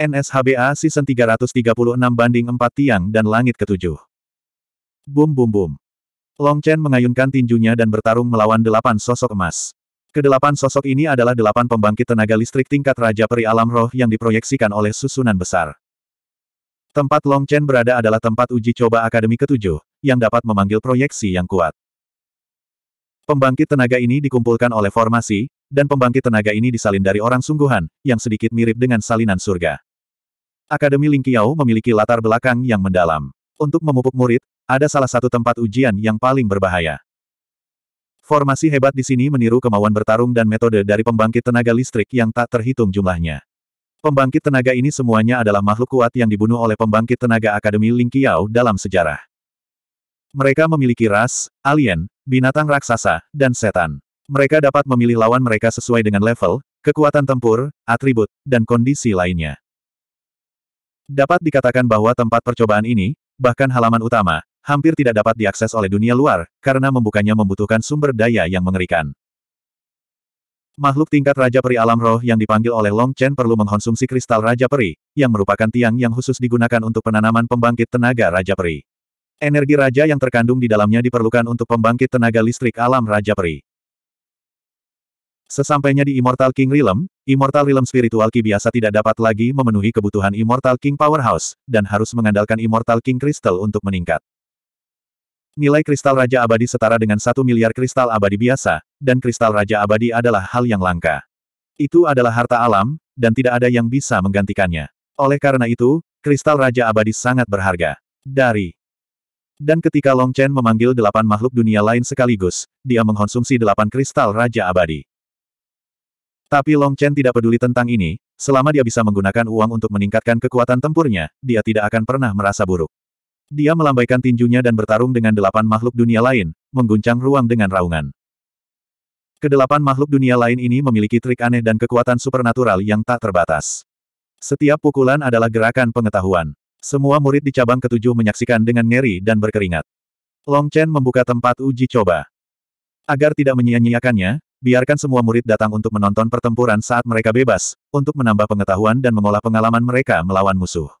NSHBA Season 336 banding 4 Tiang dan Langit Ketujuh. Bum bum bum. Long Chen mengayunkan tinjunya dan bertarung melawan delapan sosok emas. Kedelapan sosok ini adalah delapan pembangkit tenaga listrik tingkat Raja Peri Alam Roh yang diproyeksikan oleh susunan besar. Tempat Long Chen berada adalah tempat uji coba Akademi Ketujuh, yang dapat memanggil proyeksi yang kuat. Pembangkit tenaga ini dikumpulkan oleh formasi, dan pembangkit tenaga ini disalin dari orang sungguhan, yang sedikit mirip dengan salinan surga. Akademi Ling Qiao memiliki latar belakang yang mendalam. Untuk memupuk murid, ada salah satu tempat ujian yang paling berbahaya. Formasi hebat di sini meniru kemauan bertarung dan metode dari pembangkit tenaga listrik yang tak terhitung jumlahnya. Pembangkit tenaga ini semuanya adalah makhluk kuat yang dibunuh oleh pembangkit tenaga Akademi Ling Qiao dalam sejarah. Mereka memiliki ras, alien, binatang raksasa, dan setan. Mereka dapat memilih lawan mereka sesuai dengan level, kekuatan tempur, atribut, dan kondisi lainnya. Dapat dikatakan bahwa tempat percobaan ini, bahkan halaman utama, hampir tidak dapat diakses oleh dunia luar, karena membukanya membutuhkan sumber daya yang mengerikan. Makhluk tingkat Raja Peri Alam Roh yang dipanggil oleh Long Chen perlu mengkonsumsi kristal Raja Peri, yang merupakan tiang yang khusus digunakan untuk penanaman pembangkit tenaga Raja Peri. Energi Raja yang terkandung di dalamnya diperlukan untuk pembangkit tenaga listrik alam Raja Peri. Sesampainya di Immortal King Realm, Immortal Realm Spiritual Ki biasa tidak dapat lagi memenuhi kebutuhan Immortal King Powerhouse, dan harus mengandalkan Immortal King Crystal untuk meningkat. Nilai kristal Raja Abadi setara dengan satu miliar kristal abadi biasa, dan kristal Raja Abadi adalah hal yang langka. Itu adalah harta alam, dan tidak ada yang bisa menggantikannya. Oleh karena itu, kristal Raja Abadi sangat berharga. Dari dan ketika Long Chen memanggil delapan makhluk dunia lain sekaligus, dia mengkonsumsi delapan kristal Raja Abadi. Tapi Long Chen tidak peduli tentang ini, selama dia bisa menggunakan uang untuk meningkatkan kekuatan tempurnya, dia tidak akan pernah merasa buruk. Dia melambaikan tinjunya dan bertarung dengan delapan makhluk dunia lain, mengguncang ruang dengan raungan. Kedelapan makhluk dunia lain ini memiliki trik aneh dan kekuatan supernatural yang tak terbatas. Setiap pukulan adalah gerakan pengetahuan. Semua murid di cabang ketujuh menyaksikan dengan ngeri dan berkeringat. Long Chen membuka tempat uji coba. Agar tidak menyia-nyiakannya, biarkan semua murid datang untuk menonton pertempuran saat mereka bebas, untuk menambah pengetahuan dan mengolah pengalaman mereka melawan musuh.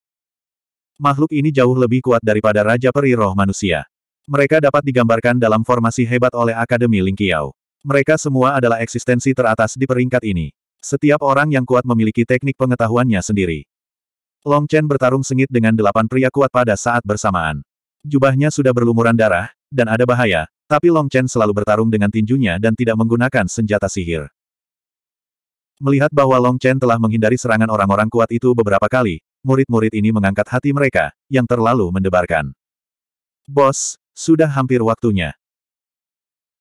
Makhluk ini jauh lebih kuat daripada Raja Peri Roh Manusia. Mereka dapat digambarkan dalam formasi hebat oleh Akademi Lingqiao. Mereka semua adalah eksistensi teratas di peringkat ini. Setiap orang yang kuat memiliki teknik pengetahuannya sendiri. Long Chen bertarung sengit dengan delapan pria kuat pada saat bersamaan. Jubahnya sudah berlumuran darah, dan ada bahaya, tapi Long Chen selalu bertarung dengan tinjunya dan tidak menggunakan senjata sihir. Melihat bahwa Long Chen telah menghindari serangan orang-orang kuat itu beberapa kali, murid-murid ini mengangkat hati mereka, yang terlalu mendebarkan. Bos, sudah hampir waktunya.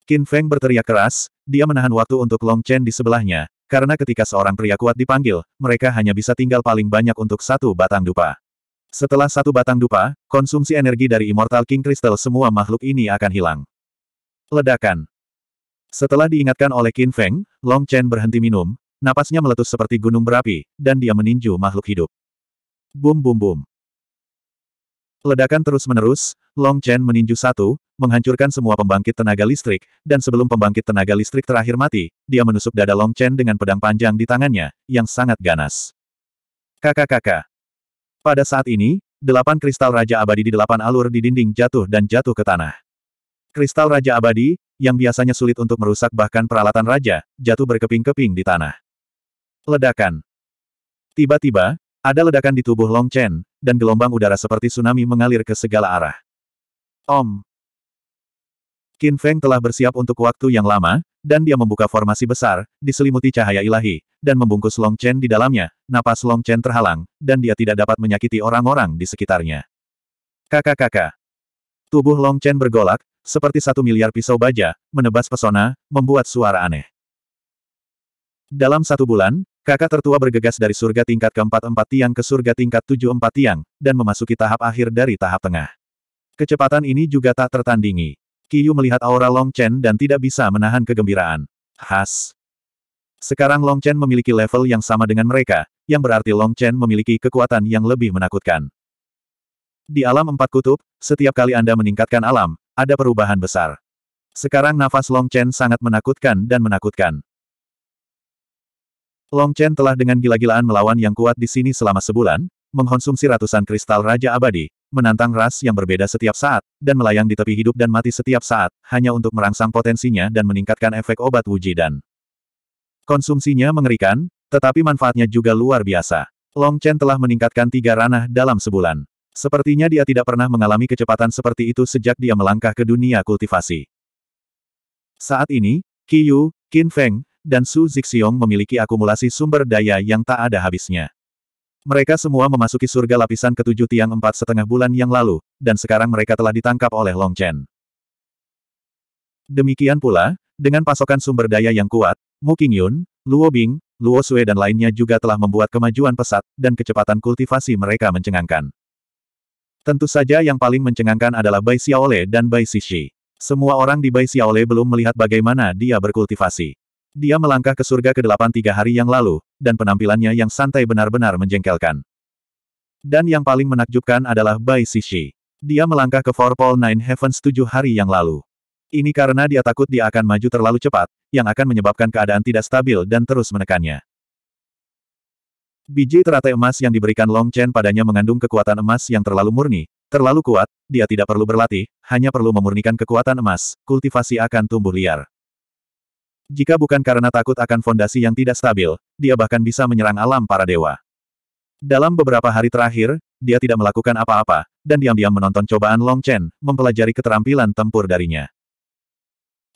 Qin Feng berteriak keras, dia menahan waktu untuk Long Chen di sebelahnya, karena ketika seorang pria kuat dipanggil, mereka hanya bisa tinggal paling banyak untuk satu batang dupa. Setelah satu batang dupa, konsumsi energi dari Immortal King Crystal semua makhluk ini akan hilang. Ledakan. Setelah diingatkan oleh Qin Feng, Long Chen berhenti minum, napasnya meletus seperti gunung berapi, dan dia meninju makhluk hidup. Bum bum bum. Ledakan terus-menerus, Long Chen meninju satu, menghancurkan semua pembangkit tenaga listrik, dan sebelum pembangkit tenaga listrik terakhir mati, dia menusuk dada Long Chen dengan pedang panjang di tangannya, yang sangat ganas. Kakak-kakak. Pada saat ini, delapan kristal Raja Abadi di delapan alur di dinding jatuh dan jatuh ke tanah. Kristal Raja Abadi, yang biasanya sulit untuk merusak bahkan peralatan raja, jatuh berkeping-keping di tanah. Ledakan. Tiba-tiba, ada ledakan di tubuh Long Chen, dan gelombang udara seperti tsunami mengalir ke segala arah. Om. Qin Feng telah bersiap untuk waktu yang lama, dan dia membuka formasi besar, diselimuti cahaya ilahi, dan membungkus Long Chen di dalamnya, napas Long Chen terhalang, dan dia tidak dapat menyakiti orang-orang di sekitarnya. Kakak-kakak. Tubuh Long Chen bergolak, seperti satu miliar pisau baja, menebas pesona, membuat suara aneh. Dalam satu bulan, kakak tertua bergegas dari surga tingkat keempat empat tiang ke surga tingkat tujuh empat tiang, dan memasuki tahap akhir dari tahap tengah. Kecepatan ini juga tak tertandingi. Kiyu melihat aura Long Chen dan tidak bisa menahan kegembiraan. Has. Sekarang Long Chen memiliki level yang sama dengan mereka, yang berarti Long Chen memiliki kekuatan yang lebih menakutkan. Di alam empat kutub, setiap kali Anda meningkatkan alam, ada perubahan besar. Sekarang nafas Long Chen sangat menakutkan dan menakutkan. Long Chen telah dengan gila-gilaan melawan yang kuat di sini selama sebulan, mengkonsumsi ratusan kristal Raja Abadi, menantang ras yang berbeda setiap saat, dan melayang di tepi hidup dan mati setiap saat, hanya untuk merangsang potensinya dan meningkatkan efek obat Wuji dan konsumsinya mengerikan, tetapi manfaatnya juga luar biasa. Long Chen telah meningkatkan tiga ranah dalam sebulan. Sepertinya dia tidak pernah mengalami kecepatan seperti itu sejak dia melangkah ke dunia kultivasi. Saat ini, Qiyu, Qin Feng, dan Su Zixiong memiliki akumulasi sumber daya yang tak ada habisnya. Mereka semua memasuki surga lapisan ketujuh tiang empat setengah bulan yang lalu, dan sekarang mereka telah ditangkap oleh Long Chen. Demikian pula, dengan pasokan sumber daya yang kuat, Mu Qingyun, Luo Bing, Luo Sui dan lainnya juga telah membuat kemajuan pesat, dan kecepatan kultivasi mereka mencengangkan. Tentu saja yang paling mencengangkan adalah Bai Xiaole dan Bai Xixi. Semua orang di Bai Xiaole belum melihat bagaimana dia berkultivasi. Dia melangkah ke surga ke delapan tiga hari yang lalu, dan penampilannya yang santai benar-benar menjengkelkan. Dan yang paling menakjubkan adalah Bai Xixi. Dia melangkah ke Four Pole Nine Heavens tujuh hari yang lalu. Ini karena dia takut dia akan maju terlalu cepat, yang akan menyebabkan keadaan tidak stabil dan terus menekannya. Biji teratai emas yang diberikan Long Chen padanya mengandung kekuatan emas yang terlalu murni, terlalu kuat, dia tidak perlu berlatih, hanya perlu memurnikan kekuatan emas, kultivasi akan tumbuh liar. Jika bukan karena takut akan fondasi yang tidak stabil, dia bahkan bisa menyerang alam para dewa. Dalam beberapa hari terakhir, dia tidak melakukan apa-apa, dan diam-diam menonton cobaan Long Chen, mempelajari keterampilan tempur darinya.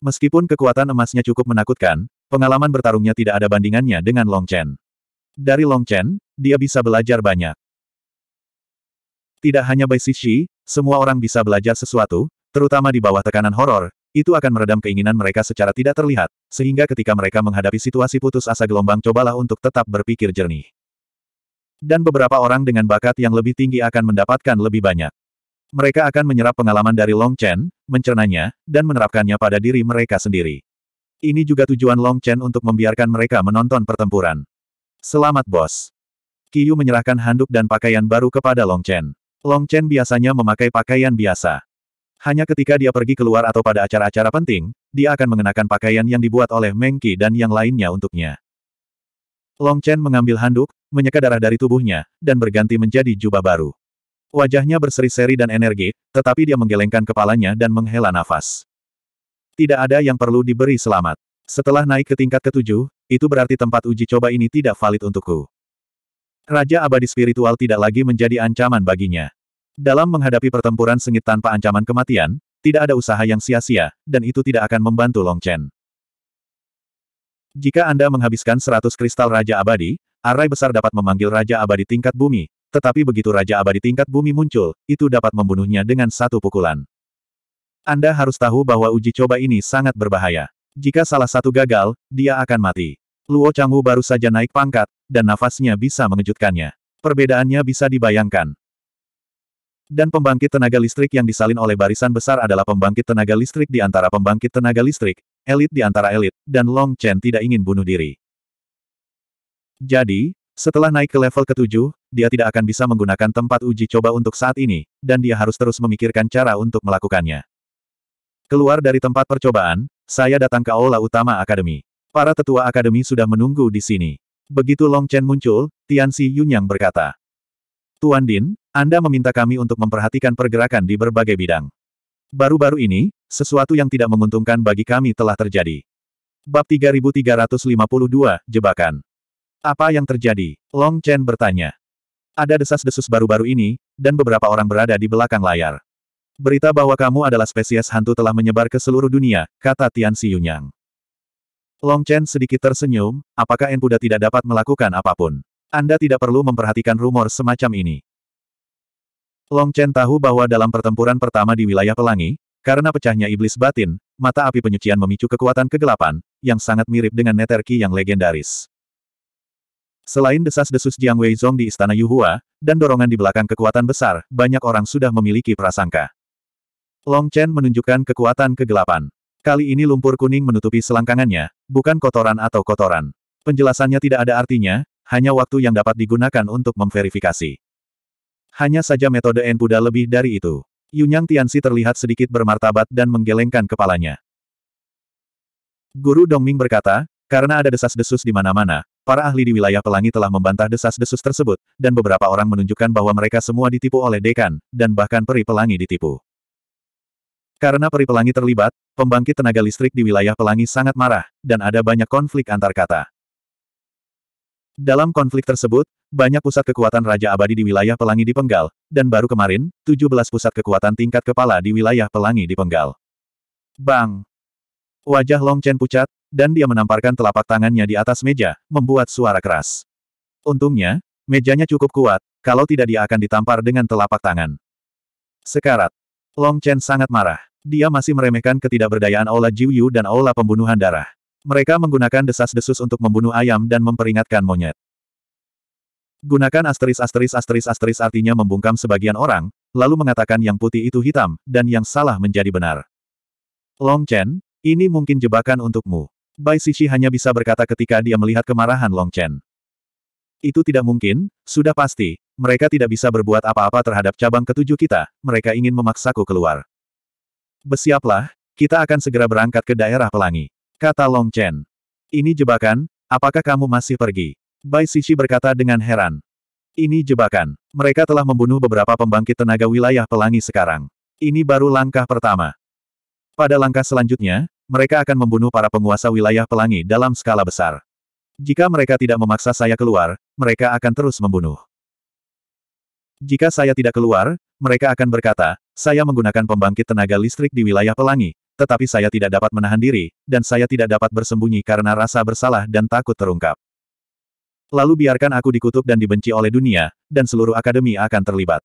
Meskipun kekuatan emasnya cukup menakutkan, pengalaman bertarungnya tidak ada bandingannya dengan Long Chen. Dari Long Chen, dia bisa belajar banyak. Tidak hanya Bai Sixi, semua orang bisa belajar sesuatu, terutama di bawah tekanan horor, itu akan meredam keinginan mereka secara tidak terlihat, sehingga ketika mereka menghadapi situasi putus asa gelombang cobalah untuk tetap berpikir jernih. Dan beberapa orang dengan bakat yang lebih tinggi akan mendapatkan lebih banyak. Mereka akan menyerap pengalaman dari Long Chen, mencernanya, dan menerapkannya pada diri mereka sendiri. Ini juga tujuan Long Chen untuk membiarkan mereka menonton pertempuran. Selamat bos. Kiyu menyerahkan handuk dan pakaian baru kepada Long Chen. Long Chen biasanya memakai pakaian biasa. Hanya ketika dia pergi keluar atau pada acara-acara penting, dia akan mengenakan pakaian yang dibuat oleh Meng Qi dan yang lainnya untuknya. Long Chen mengambil handuk, menyeka darah dari tubuhnya, dan berganti menjadi jubah baru. Wajahnya berseri-seri dan energi, tetapi dia menggelengkan kepalanya dan menghela nafas. Tidak ada yang perlu diberi selamat. Setelah naik ke tingkat ketujuh, itu berarti tempat uji coba ini tidak valid untukku. Raja abadi spiritual tidak lagi menjadi ancaman baginya. Dalam menghadapi pertempuran sengit tanpa ancaman kematian, tidak ada usaha yang sia-sia, dan itu tidak akan membantu Long Chen. Jika Anda menghabiskan 100 kristal Raja Abadi, arai besar dapat memanggil Raja Abadi tingkat bumi, tetapi begitu Raja Abadi tingkat bumi muncul, itu dapat membunuhnya dengan satu pukulan. Anda harus tahu bahwa uji coba ini sangat berbahaya. Jika salah satu gagal, dia akan mati. Luo Changwu baru saja naik pangkat, dan nafasnya bisa mengejutkannya. Perbedaannya bisa dibayangkan. Dan pembangkit tenaga listrik yang disalin oleh barisan besar adalah pembangkit tenaga listrik di antara pembangkit tenaga listrik, elit di antara elit, dan Long Chen tidak ingin bunuh diri. Jadi, setelah naik ke level ketujuh, dia tidak akan bisa menggunakan tempat uji coba untuk saat ini, dan dia harus terus memikirkan cara untuk melakukannya. Keluar dari tempat percobaan, saya datang ke Aula Utama Akademi. Para tetua akademi sudah menunggu di sini. Begitu Long Chen muncul, Tian Si Yunyang berkata. Tuan Din, Anda meminta kami untuk memperhatikan pergerakan di berbagai bidang. Baru-baru ini, sesuatu yang tidak menguntungkan bagi kami telah terjadi. Bab 3352, Jebakan. Apa yang terjadi? Long Chen bertanya. Ada desas-desus baru-baru ini, dan beberapa orang berada di belakang layar. Berita bahwa kamu adalah spesies hantu telah menyebar ke seluruh dunia, kata Tian Xiyunyang. Long Chen sedikit tersenyum, apakah Enpuda tidak dapat melakukan apapun? Anda tidak perlu memperhatikan rumor semacam ini. Long Chen tahu bahwa dalam pertempuran pertama di wilayah pelangi, karena pecahnya iblis batin, mata api penyucian memicu kekuatan kegelapan, yang sangat mirip dengan neterki yang legendaris. Selain desas-desus Jiang Wei Weizong di Istana Yuhua, dan dorongan di belakang kekuatan besar, banyak orang sudah memiliki prasangka. Long Chen menunjukkan kekuatan kegelapan. Kali ini lumpur kuning menutupi selangkangannya, bukan kotoran atau kotoran. Penjelasannya tidak ada artinya, hanya waktu yang dapat digunakan untuk memverifikasi. Hanya saja metode N Buddha lebih dari itu. Yunyang Tianxi terlihat sedikit bermartabat dan menggelengkan kepalanya. Guru Dongming berkata, karena ada desas-desus di mana-mana, para ahli di wilayah pelangi telah membantah desas-desus tersebut, dan beberapa orang menunjukkan bahwa mereka semua ditipu oleh dekan, dan bahkan peri pelangi ditipu. Karena peri pelangi terlibat, pembangkit tenaga listrik di wilayah pelangi sangat marah, dan ada banyak konflik antar kata. Dalam konflik tersebut, banyak pusat kekuatan Raja Abadi di wilayah pelangi dipenggal, dan baru kemarin, 17 pusat kekuatan tingkat kepala di wilayah pelangi dipenggal. Bang! Wajah Long Chen pucat, dan dia menamparkan telapak tangannya di atas meja, membuat suara keras. Untungnya, mejanya cukup kuat, kalau tidak dia akan ditampar dengan telapak tangan. Sekarat. Long Chen sangat marah. Dia masih meremehkan ketidakberdayaan Aula Jiuyu dan Aula Pembunuhan Darah. Mereka menggunakan desas-desus untuk membunuh ayam dan memperingatkan monyet. Gunakan asteris asteris asteris asteris artinya membungkam sebagian orang, lalu mengatakan yang putih itu hitam, dan yang salah menjadi benar. Long Chen, ini mungkin jebakan untukmu. Bai Sishi hanya bisa berkata ketika dia melihat kemarahan Long Chen. Itu tidak mungkin, sudah pasti, mereka tidak bisa berbuat apa-apa terhadap cabang ketujuh kita, mereka ingin memaksaku keluar. Bersiaplah, kita akan segera berangkat ke daerah pelangi. Kata Long Chen. Ini jebakan, apakah kamu masih pergi? Bai Sisi berkata dengan heran. Ini jebakan. Mereka telah membunuh beberapa pembangkit tenaga wilayah pelangi sekarang. Ini baru langkah pertama. Pada langkah selanjutnya, mereka akan membunuh para penguasa wilayah pelangi dalam skala besar. Jika mereka tidak memaksa saya keluar, mereka akan terus membunuh. Jika saya tidak keluar, mereka akan berkata, saya menggunakan pembangkit tenaga listrik di wilayah pelangi, tetapi saya tidak dapat menahan diri, dan saya tidak dapat bersembunyi karena rasa bersalah dan takut terungkap. Lalu biarkan aku dikutuk dan dibenci oleh dunia, dan seluruh akademi akan terlibat.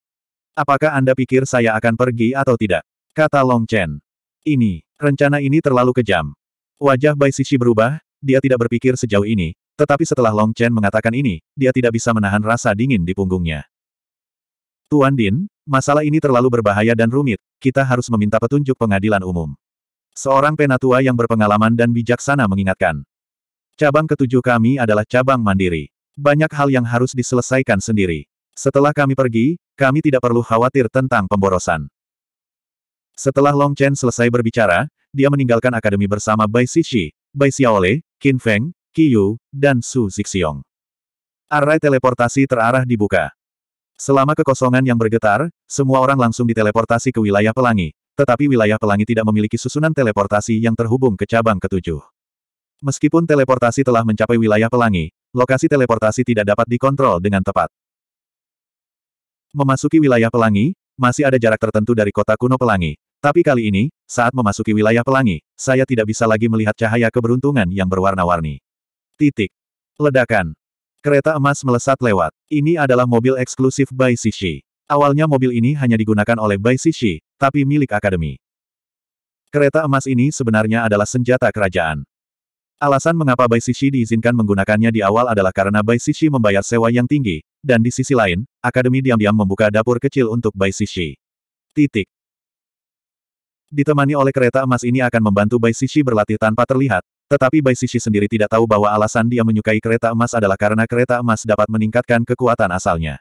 Apakah Anda pikir saya akan pergi atau tidak? Kata Long Chen. Ini, rencana ini terlalu kejam. Wajah Bai Sishi berubah, dia tidak berpikir sejauh ini, tetapi setelah Long Chen mengatakan ini, dia tidak bisa menahan rasa dingin di punggungnya. Tuan Din, masalah ini terlalu berbahaya dan rumit, kita harus meminta petunjuk pengadilan umum. Seorang penatua yang berpengalaman dan bijaksana mengingatkan. Cabang ketujuh kami adalah cabang mandiri. Banyak hal yang harus diselesaikan sendiri. Setelah kami pergi, kami tidak perlu khawatir tentang pemborosan. Setelah Long Chen selesai berbicara, dia meninggalkan akademi bersama Bai Shishi, Bai Xiaole, Qin Feng, Qiyu, dan Su Zixiong. Array teleportasi terarah dibuka. Selama kekosongan yang bergetar, semua orang langsung diteleportasi ke wilayah pelangi, tetapi wilayah pelangi tidak memiliki susunan teleportasi yang terhubung ke cabang ketujuh. Meskipun teleportasi telah mencapai wilayah pelangi, lokasi teleportasi tidak dapat dikontrol dengan tepat. Memasuki wilayah pelangi, masih ada jarak tertentu dari kota kuno pelangi, tapi kali ini, saat memasuki wilayah pelangi, saya tidak bisa lagi melihat cahaya keberuntungan yang berwarna-warni. Titik. Ledakan. Kereta emas melesat lewat. Ini adalah mobil eksklusif Bai Sishi. Awalnya mobil ini hanya digunakan oleh Bai Sishi, tapi milik akademi. Kereta emas ini sebenarnya adalah senjata kerajaan. Alasan mengapa Bai Sishi diizinkan menggunakannya di awal adalah karena Bai Sishi membayar sewa yang tinggi, dan di sisi lain, akademi diam-diam membuka dapur kecil untuk Bai Sishi. Titik. Ditemani oleh kereta emas ini akan membantu Bai Sishi berlatih tanpa terlihat, tetapi Bai Sishi sendiri tidak tahu bahwa alasan dia menyukai kereta emas adalah karena kereta emas dapat meningkatkan kekuatan asalnya.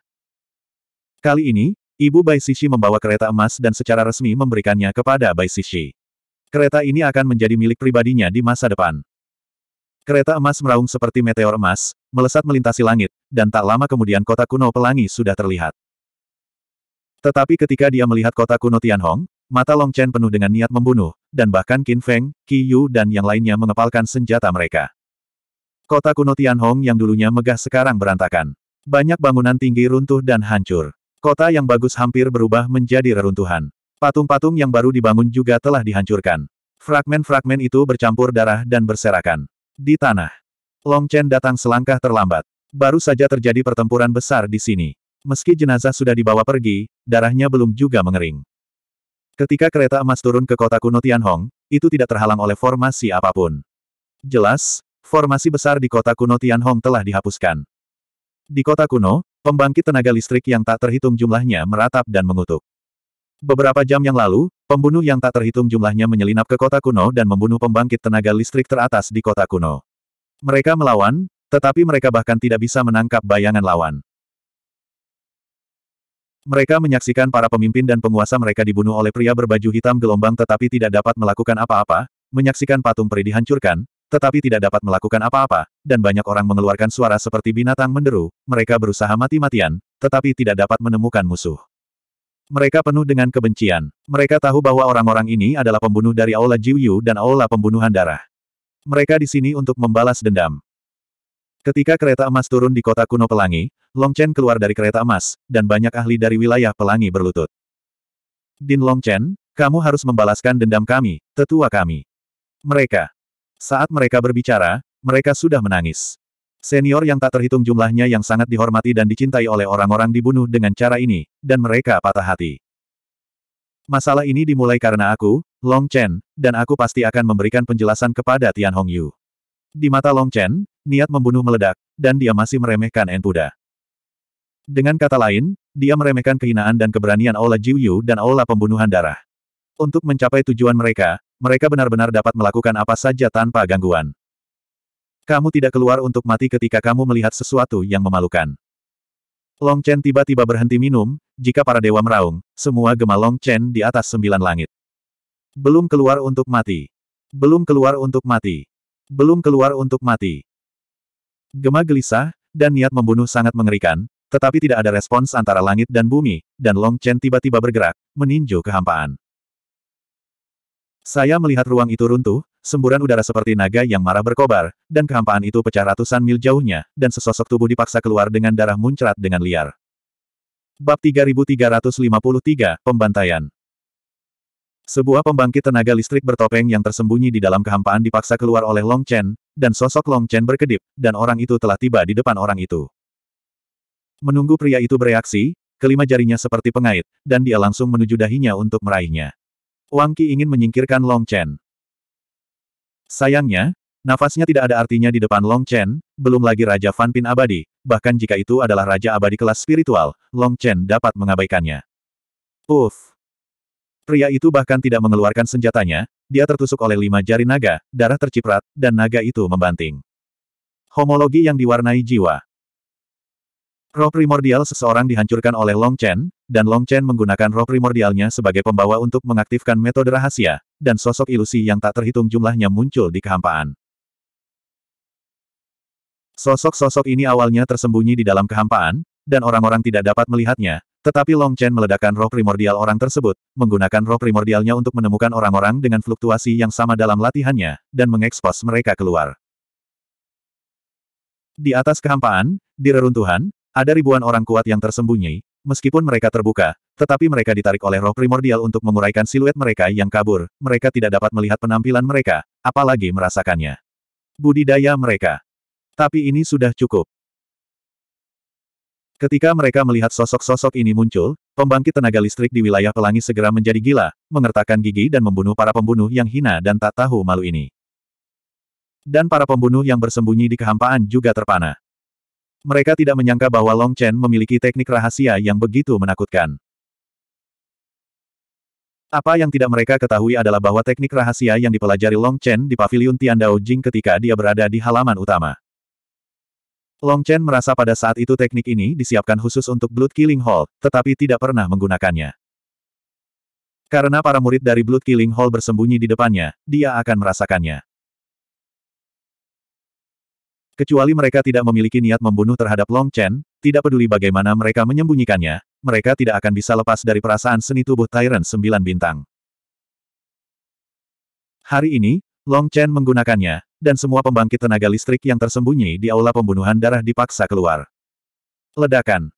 Kali ini, ibu Bai Sishi membawa kereta emas dan secara resmi memberikannya kepada Bai Sishi. Kereta ini akan menjadi milik pribadinya di masa depan. Kereta emas meraung seperti meteor emas, melesat melintasi langit, dan tak lama kemudian kota kuno pelangi sudah terlihat. Tetapi ketika dia melihat kota kuno Tianhong, Mata Long Chen penuh dengan niat membunuh, dan bahkan Qin Feng, Qi Yu dan yang lainnya mengepalkan senjata mereka. Kota kuno Tianhong yang dulunya megah sekarang berantakan. Banyak bangunan tinggi runtuh dan hancur. Kota yang bagus hampir berubah menjadi reruntuhan. Patung-patung yang baru dibangun juga telah dihancurkan. Fragmen-fragmen itu bercampur darah dan berserakan. Di tanah, Long Chen datang selangkah terlambat. Baru saja terjadi pertempuran besar di sini. Meski jenazah sudah dibawa pergi, darahnya belum juga mengering. Ketika kereta emas turun ke kota kuno Tianhong, itu tidak terhalang oleh formasi apapun. Jelas, formasi besar di kota kuno Tianhong telah dihapuskan. Di kota kuno, pembangkit tenaga listrik yang tak terhitung jumlahnya meratap dan mengutuk. Beberapa jam yang lalu, pembunuh yang tak terhitung jumlahnya menyelinap ke kota kuno dan membunuh pembangkit tenaga listrik teratas di kota kuno. Mereka melawan, tetapi mereka bahkan tidak bisa menangkap bayangan lawan. Mereka menyaksikan para pemimpin dan penguasa mereka dibunuh oleh pria berbaju hitam gelombang tetapi tidak dapat melakukan apa-apa, menyaksikan patung peri dihancurkan, tetapi tidak dapat melakukan apa-apa, dan banyak orang mengeluarkan suara seperti binatang menderu, mereka berusaha mati-matian, tetapi tidak dapat menemukan musuh. Mereka penuh dengan kebencian. Mereka tahu bahwa orang-orang ini adalah pembunuh dari Aula Jiuyu dan Aula Pembunuhan Darah. Mereka di sini untuk membalas dendam. Ketika kereta emas turun di kota kuno pelangi, Long Chen keluar dari kereta emas, dan banyak ahli dari wilayah pelangi berlutut. Din Long Chen, kamu harus membalaskan dendam kami, tetua kami. Mereka. Saat mereka berbicara, mereka sudah menangis. Senior yang tak terhitung jumlahnya yang sangat dihormati dan dicintai oleh orang-orang dibunuh dengan cara ini, dan mereka patah hati. Masalah ini dimulai karena aku, Long Chen, dan aku pasti akan memberikan penjelasan kepada Tian Hong Yu. Di mata Long Chen, niat membunuh meledak, dan dia masih meremehkan Enpuda. Dengan kata lain, dia meremehkan kehinaan dan keberanian Aula Jiuyu dan Aula Pembunuhan Darah. Untuk mencapai tujuan mereka, mereka benar-benar dapat melakukan apa saja tanpa gangguan. Kamu tidak keluar untuk mati ketika kamu melihat sesuatu yang memalukan. Long Chen tiba-tiba berhenti minum, jika para dewa meraung, semua gema Long Chen di atas sembilan langit. Belum keluar untuk mati. Belum keluar untuk mati. Belum keluar untuk mati. Gema gelisah, dan niat membunuh sangat mengerikan, tetapi tidak ada respons antara langit dan bumi, dan Long Chen tiba-tiba bergerak, meninju kehampaan. Saya melihat ruang itu runtuh, semburan udara seperti naga yang marah berkobar, dan kehampaan itu pecah ratusan mil jauhnya, dan sesosok tubuh dipaksa keluar dengan darah muncrat dengan liar. Bab 3353, Pembantaian sebuah pembangkit tenaga listrik bertopeng yang tersembunyi di dalam kehampaan dipaksa keluar oleh Long Chen, dan sosok Long Chen berkedip, dan orang itu telah tiba di depan orang itu. Menunggu pria itu bereaksi, kelima jarinya seperti pengait, dan dia langsung menuju dahinya untuk meraihnya. Wang Qi ingin menyingkirkan Long Chen. Sayangnya, nafasnya tidak ada artinya di depan Long Chen, belum lagi Raja Fan Pin abadi, bahkan jika itu adalah Raja abadi kelas spiritual, Long Chen dapat mengabaikannya. Uff! Pria itu bahkan tidak mengeluarkan senjatanya, dia tertusuk oleh lima jari naga, darah terciprat, dan naga itu membanting. Homologi yang diwarnai jiwa. Roh primordial seseorang dihancurkan oleh Long Chen, dan Long Chen menggunakan roh primordialnya sebagai pembawa untuk mengaktifkan metode rahasia, dan sosok ilusi yang tak terhitung jumlahnya muncul di kehampaan. Sosok-sosok ini awalnya tersembunyi di dalam kehampaan, dan orang-orang tidak dapat melihatnya, tetapi Long Chen meledakkan roh primordial orang tersebut, menggunakan roh primordialnya untuk menemukan orang-orang dengan fluktuasi yang sama dalam latihannya, dan mengekspos mereka keluar. Di atas kehampaan, di reruntuhan, ada ribuan orang kuat yang tersembunyi, meskipun mereka terbuka, tetapi mereka ditarik oleh roh primordial untuk menguraikan siluet mereka yang kabur, mereka tidak dapat melihat penampilan mereka, apalagi merasakannya. Budidaya mereka. Tapi ini sudah cukup. Ketika mereka melihat sosok-sosok ini muncul, pembangkit tenaga listrik di wilayah pelangi segera menjadi gila, mengertakkan gigi dan membunuh para pembunuh yang hina dan tak tahu malu ini. Dan para pembunuh yang bersembunyi di kehampaan juga terpana. Mereka tidak menyangka bahwa Long Chen memiliki teknik rahasia yang begitu menakutkan. Apa yang tidak mereka ketahui adalah bahwa teknik rahasia yang dipelajari Long Chen di Paviliun Tian Dao Jing ketika dia berada di halaman utama. Long Chen merasa pada saat itu teknik ini disiapkan khusus untuk Blood Killing Hall, tetapi tidak pernah menggunakannya. Karena para murid dari Blood Killing Hall bersembunyi di depannya, dia akan merasakannya. Kecuali mereka tidak memiliki niat membunuh terhadap Long Chen, tidak peduli bagaimana mereka menyembunyikannya, mereka tidak akan bisa lepas dari perasaan seni tubuh Tyrant Sembilan Bintang. Hari ini, Long Chen menggunakannya, dan semua pembangkit tenaga listrik yang tersembunyi di aula pembunuhan darah dipaksa keluar. Ledakan.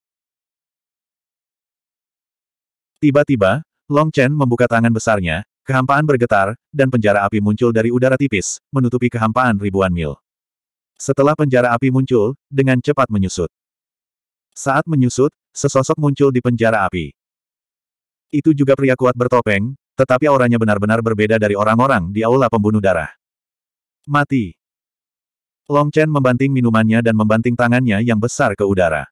Tiba-tiba, Long Chen membuka tangan besarnya, kehampaan bergetar, dan penjara api muncul dari udara tipis, menutupi kehampaan ribuan mil. Setelah penjara api muncul, dengan cepat menyusut. Saat menyusut, sesosok muncul di penjara api. Itu juga pria kuat bertopeng, tetapi auranya benar-benar berbeda dari orang-orang di aula pembunuh darah. Mati. Long Chen membanting minumannya dan membanting tangannya yang besar ke udara.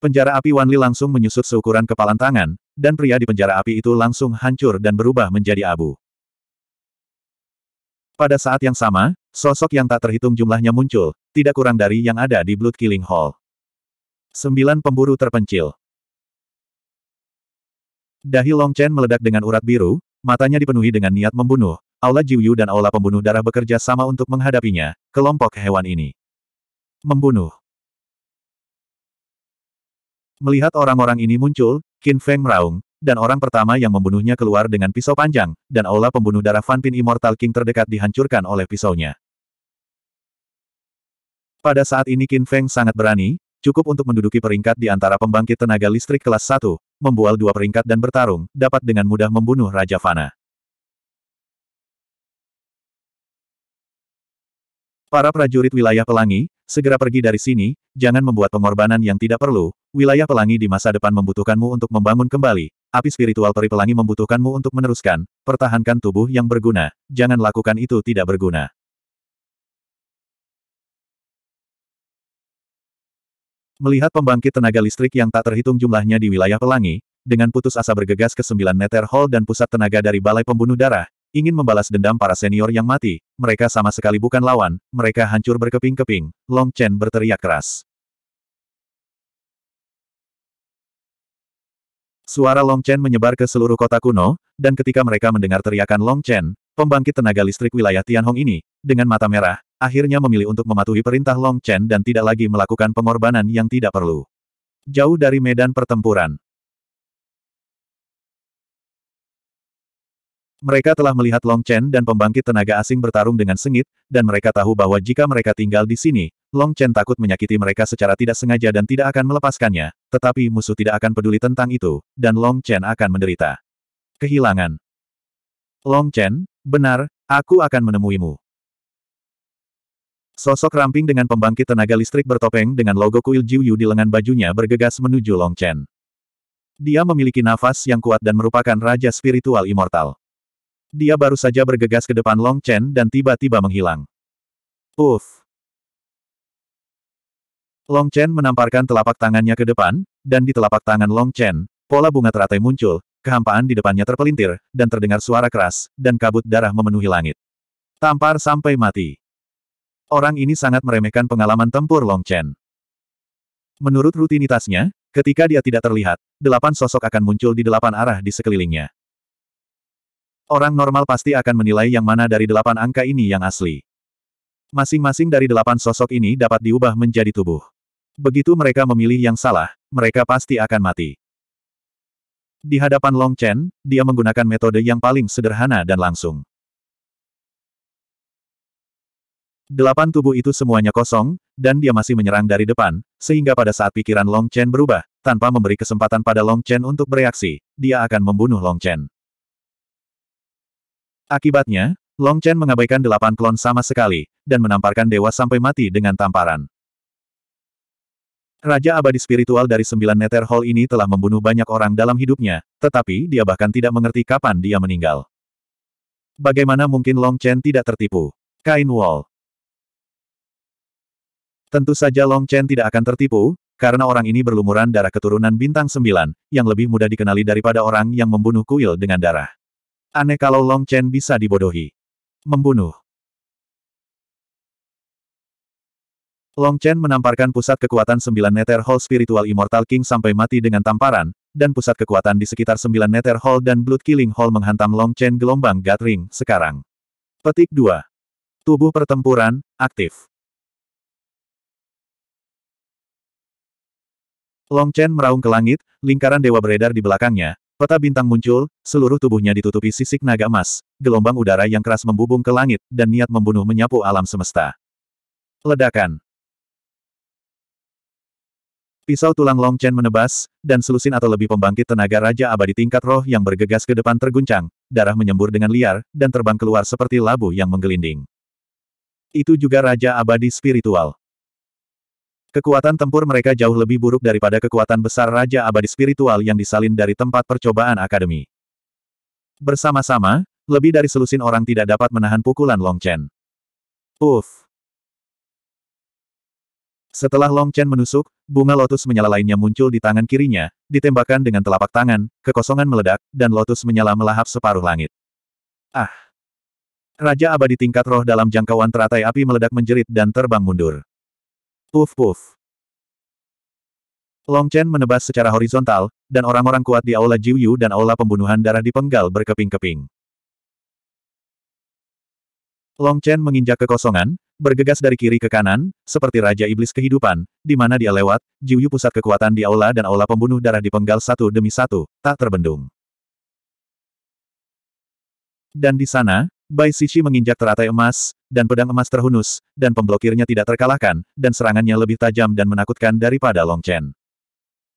Penjara api Wanli langsung menyusut seukuran kepalan tangan, dan pria di penjara api itu langsung hancur dan berubah menjadi abu. Pada saat yang sama, sosok yang tak terhitung jumlahnya muncul, tidak kurang dari yang ada di Blood Killing Hall. Sembilan pemburu terpencil. Dahi Long Chen meledak dengan urat biru, matanya dipenuhi dengan niat membunuh, Aula Jiuyu dan Aula Pembunuh Darah bekerja sama untuk menghadapinya, kelompok hewan ini. Membunuh. Melihat orang-orang ini muncul, Qin Feng meraung, dan orang pertama yang membunuhnya keluar dengan pisau panjang, dan Aula Pembunuh Darah Fanpin Immortal King terdekat dihancurkan oleh pisaunya. Pada saat ini Qin Feng sangat berani, cukup untuk menduduki peringkat di antara pembangkit tenaga listrik kelas 1, membual dua peringkat dan bertarung, dapat dengan mudah membunuh Raja Fana. Para prajurit wilayah pelangi, segera pergi dari sini, jangan membuat pengorbanan yang tidak perlu, wilayah pelangi di masa depan membutuhkanmu untuk membangun kembali, api spiritual peri pelangi membutuhkanmu untuk meneruskan, pertahankan tubuh yang berguna, jangan lakukan itu tidak berguna. Melihat pembangkit tenaga listrik yang tak terhitung jumlahnya di wilayah pelangi, dengan putus asa bergegas ke sembilan Meter hall dan pusat tenaga dari Balai Pembunuh Darah, ingin membalas dendam para senior yang mati, mereka sama sekali bukan lawan, mereka hancur berkeping-keping, Long Chen berteriak keras. Suara Long Chen menyebar ke seluruh kota kuno, dan ketika mereka mendengar teriakan Long Chen, pembangkit tenaga listrik wilayah Tianhong ini, dengan mata merah, akhirnya memilih untuk mematuhi perintah Long Chen dan tidak lagi melakukan pengorbanan yang tidak perlu. Jauh dari medan pertempuran, Mereka telah melihat Long Chen dan pembangkit tenaga asing bertarung dengan sengit, dan mereka tahu bahwa jika mereka tinggal di sini, Long Chen takut menyakiti mereka secara tidak sengaja dan tidak akan melepaskannya, tetapi musuh tidak akan peduli tentang itu, dan Long Chen akan menderita. Kehilangan. Long Chen, benar, aku akan menemuimu. Sosok ramping dengan pembangkit tenaga listrik bertopeng dengan logo kuil Jiuyu di lengan bajunya bergegas menuju Long Chen. Dia memiliki nafas yang kuat dan merupakan Raja Spiritual Immortal dia baru saja bergegas ke depan Long Chen dan tiba-tiba menghilang. Uff! Long Chen menamparkan telapak tangannya ke depan, dan di telapak tangan Long Chen, pola bunga teratai muncul, kehampaan di depannya terpelintir, dan terdengar suara keras, dan kabut darah memenuhi langit. Tampar sampai mati. Orang ini sangat meremehkan pengalaman tempur Long Chen. Menurut rutinitasnya, ketika dia tidak terlihat, delapan sosok akan muncul di delapan arah di sekelilingnya. Orang normal pasti akan menilai yang mana dari delapan angka ini yang asli. Masing-masing dari delapan sosok ini dapat diubah menjadi tubuh. Begitu mereka memilih yang salah, mereka pasti akan mati. Di hadapan Long Chen, dia menggunakan metode yang paling sederhana dan langsung. Delapan tubuh itu semuanya kosong, dan dia masih menyerang dari depan, sehingga pada saat pikiran Long Chen berubah, tanpa memberi kesempatan pada Long Chen untuk bereaksi, dia akan membunuh Long Chen. Akibatnya, Long Chen mengabaikan delapan klon sama sekali, dan menamparkan dewa sampai mati dengan tamparan. Raja abadi spiritual dari sembilan Nether hall ini telah membunuh banyak orang dalam hidupnya, tetapi dia bahkan tidak mengerti kapan dia meninggal. Bagaimana mungkin Long Chen tidak tertipu? Kain Wall Tentu saja Long Chen tidak akan tertipu, karena orang ini berlumuran darah keturunan bintang sembilan, yang lebih mudah dikenali daripada orang yang membunuh kuil dengan darah. Aneh kalau Long Chen bisa dibodohi. Membunuh. Long Chen menamparkan pusat kekuatan sembilan Netter hall spiritual Immortal King sampai mati dengan tamparan, dan pusat kekuatan di sekitar sembilan Netter hall dan blood killing hall menghantam Long Chen gelombang Gatring sekarang. Petik 2. Tubuh pertempuran, aktif. Long Chen meraung ke langit, lingkaran dewa beredar di belakangnya, Kota bintang muncul, seluruh tubuhnya ditutupi sisik naga emas, gelombang udara yang keras membubung ke langit, dan niat membunuh menyapu alam semesta. Ledakan. Pisau tulang Long Chen menebas, dan selusin atau lebih pembangkit tenaga Raja Abadi tingkat roh yang bergegas ke depan terguncang, darah menyembur dengan liar, dan terbang keluar seperti labu yang menggelinding. Itu juga Raja Abadi spiritual. Kekuatan tempur mereka jauh lebih buruk daripada kekuatan besar Raja Abadi Spiritual yang disalin dari tempat percobaan akademi. Bersama-sama, lebih dari selusin orang tidak dapat menahan pukulan Long Chen. Uff! Setelah Long Chen menusuk, bunga lotus menyala lainnya muncul di tangan kirinya, ditembakkan dengan telapak tangan, kekosongan meledak, dan lotus menyala melahap separuh langit. Ah! Raja abadi tingkat roh dalam jangkauan teratai api meledak menjerit dan terbang mundur. Puf puf. Long Chen menebas secara horizontal, dan orang-orang kuat di Aula Jiuyu dan Aula Pembunuhan Darah dipenggal berkeping-keping. Long Chen menginjak kekosongan, bergegas dari kiri ke kanan, seperti Raja Iblis Kehidupan, di mana dia lewat, Jiuyu pusat kekuatan di aula dan aula pembunuh darah dipenggal satu demi satu, tak terbendung. Dan di sana, Bai Sishi menginjak teratai emas, dan pedang emas terhunus, dan pemblokirnya tidak terkalahkan, dan serangannya lebih tajam dan menakutkan daripada Long Chen.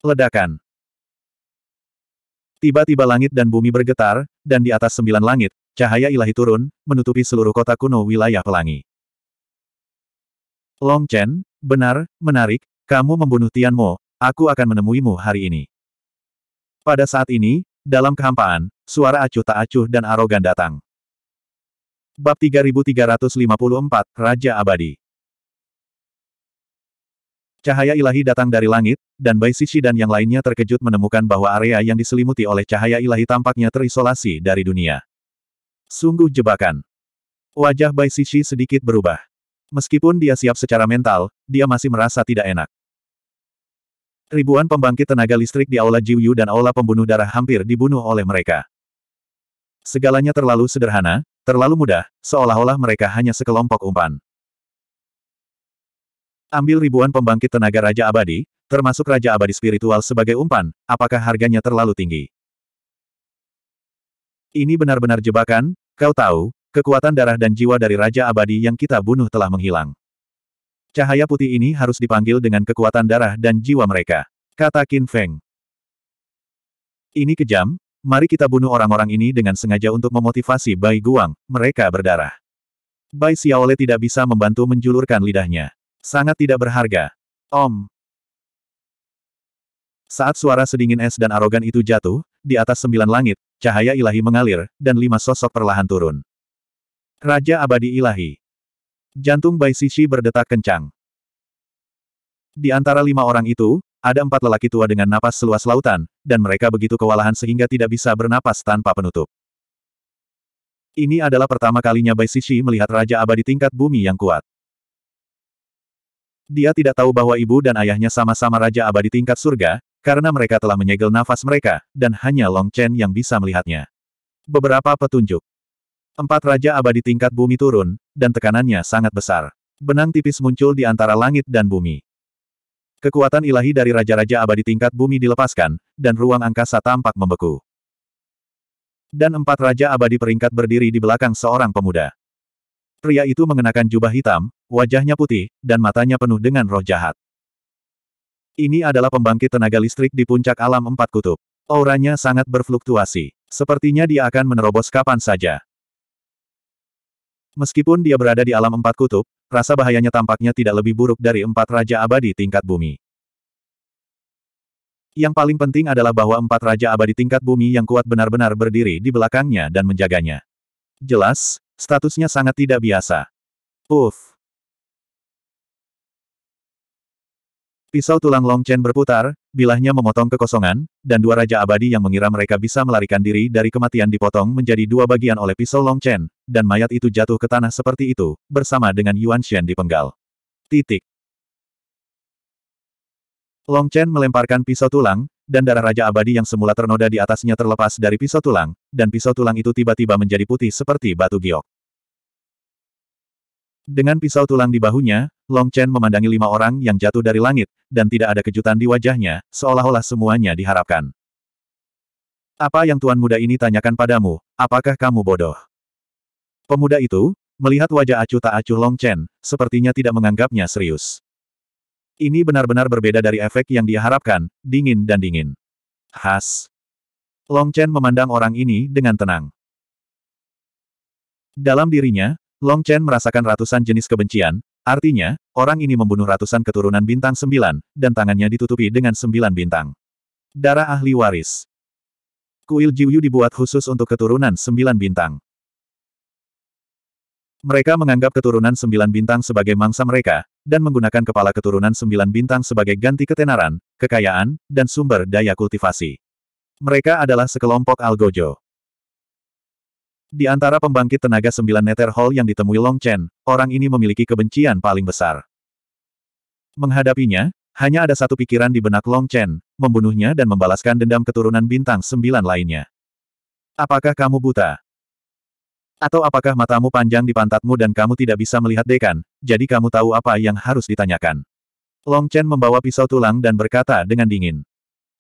Ledakan. Tiba-tiba langit dan bumi bergetar, dan di atas sembilan langit, cahaya ilahi turun, menutupi seluruh kota kuno wilayah pelangi. Long Chen, benar, menarik, kamu membunuh Tian Mo, aku akan menemuimu hari ini. Pada saat ini, dalam kehampaan, suara acuh tak acuh dan arogan datang. Bab 3354, Raja Abadi Cahaya ilahi datang dari langit, dan Bai Sishi dan yang lainnya terkejut menemukan bahwa area yang diselimuti oleh cahaya ilahi tampaknya terisolasi dari dunia. Sungguh jebakan. Wajah Bai Sishi sedikit berubah. Meskipun dia siap secara mental, dia masih merasa tidak enak. Ribuan pembangkit tenaga listrik di Aula Jiuyu dan Aula Pembunuh Darah hampir dibunuh oleh mereka. Segalanya terlalu sederhana, Terlalu mudah, seolah-olah mereka hanya sekelompok umpan. Ambil ribuan pembangkit tenaga Raja Abadi, termasuk Raja Abadi Spiritual sebagai umpan, apakah harganya terlalu tinggi? Ini benar-benar jebakan, kau tahu, kekuatan darah dan jiwa dari Raja Abadi yang kita bunuh telah menghilang. Cahaya putih ini harus dipanggil dengan kekuatan darah dan jiwa mereka, kata Qin Feng. Ini kejam, mari kita bunuh orang-orang ini dengan sengaja untuk memotivasi Bai Guang, mereka berdarah. Bai Xiaole tidak bisa membantu menjulurkan lidahnya. Sangat tidak berharga. Om. Saat suara sedingin es dan arogan itu jatuh, di atas sembilan langit, cahaya ilahi mengalir, dan lima sosok perlahan turun. Raja Abadi Ilahi. Jantung Bai Sisi berdetak kencang. Di antara lima orang itu, ada empat lelaki tua dengan napas seluas lautan, dan mereka begitu kewalahan sehingga tidak bisa bernapas tanpa penutup. Ini adalah pertama kalinya Bai Sishi melihat Raja Abadi tingkat bumi yang kuat. Dia tidak tahu bahwa ibu dan ayahnya sama-sama Raja Abadi tingkat surga, karena mereka telah menyegel nafas mereka, dan hanya Long Chen yang bisa melihatnya. Beberapa petunjuk. Empat Raja Abadi tingkat bumi turun, dan tekanannya sangat besar. Benang tipis muncul di antara langit dan bumi. Kekuatan ilahi dari Raja-Raja Abadi tingkat bumi dilepaskan, dan ruang angkasa tampak membeku. Dan empat Raja Abadi peringkat berdiri di belakang seorang pemuda. Pria itu mengenakan jubah hitam, wajahnya putih, dan matanya penuh dengan roh jahat. Ini adalah pembangkit tenaga listrik di puncak alam empat kutub. Auranya sangat berfluktuasi. Sepertinya dia akan menerobos kapan saja. Meskipun dia berada di alam empat kutub, Rasa bahayanya tampaknya tidak lebih buruk dari empat raja abadi tingkat bumi. Yang paling penting adalah bahwa empat raja abadi tingkat bumi yang kuat benar-benar berdiri di belakangnya dan menjaganya. Jelas, statusnya sangat tidak biasa. Uff, Pisau tulang Long Chen berputar, bilahnya memotong kekosongan, dan dua Raja Abadi yang mengira mereka bisa melarikan diri dari kematian dipotong menjadi dua bagian oleh pisau Long Chen, dan mayat itu jatuh ke tanah seperti itu, bersama dengan Yuan Shen dipenggal. Titik. Long Chen melemparkan pisau tulang, dan darah Raja Abadi yang semula ternoda di atasnya terlepas dari pisau tulang, dan pisau tulang itu tiba-tiba menjadi putih seperti batu giok. Dengan pisau tulang di bahunya, Long Chen memandangi lima orang yang jatuh dari langit, dan tidak ada kejutan di wajahnya, seolah-olah semuanya diharapkan. Apa yang tuan muda ini tanyakan padamu, apakah kamu bodoh? Pemuda itu, melihat wajah acuh tak acuh Long Chen, sepertinya tidak menganggapnya serius. Ini benar-benar berbeda dari efek yang dia harapkan, dingin dan dingin. Khas. Long Chen memandang orang ini dengan tenang. Dalam dirinya, Long Chen merasakan ratusan jenis kebencian, artinya, orang ini membunuh ratusan keturunan bintang sembilan, dan tangannya ditutupi dengan sembilan bintang. Darah ahli waris. Kuil Jiuyu dibuat khusus untuk keturunan sembilan bintang. Mereka menganggap keturunan sembilan bintang sebagai mangsa mereka, dan menggunakan kepala keturunan sembilan bintang sebagai ganti ketenaran, kekayaan, dan sumber daya kultivasi. Mereka adalah sekelompok algojo. Di antara pembangkit tenaga sembilan Nether Hall yang ditemui Long Chen, orang ini memiliki kebencian paling besar. Menghadapinya, hanya ada satu pikiran di benak Long Chen, membunuhnya dan membalaskan dendam keturunan bintang sembilan lainnya. Apakah kamu buta? Atau apakah matamu panjang di pantatmu dan kamu tidak bisa melihat dekan, jadi kamu tahu apa yang harus ditanyakan. Long Chen membawa pisau tulang dan berkata dengan dingin.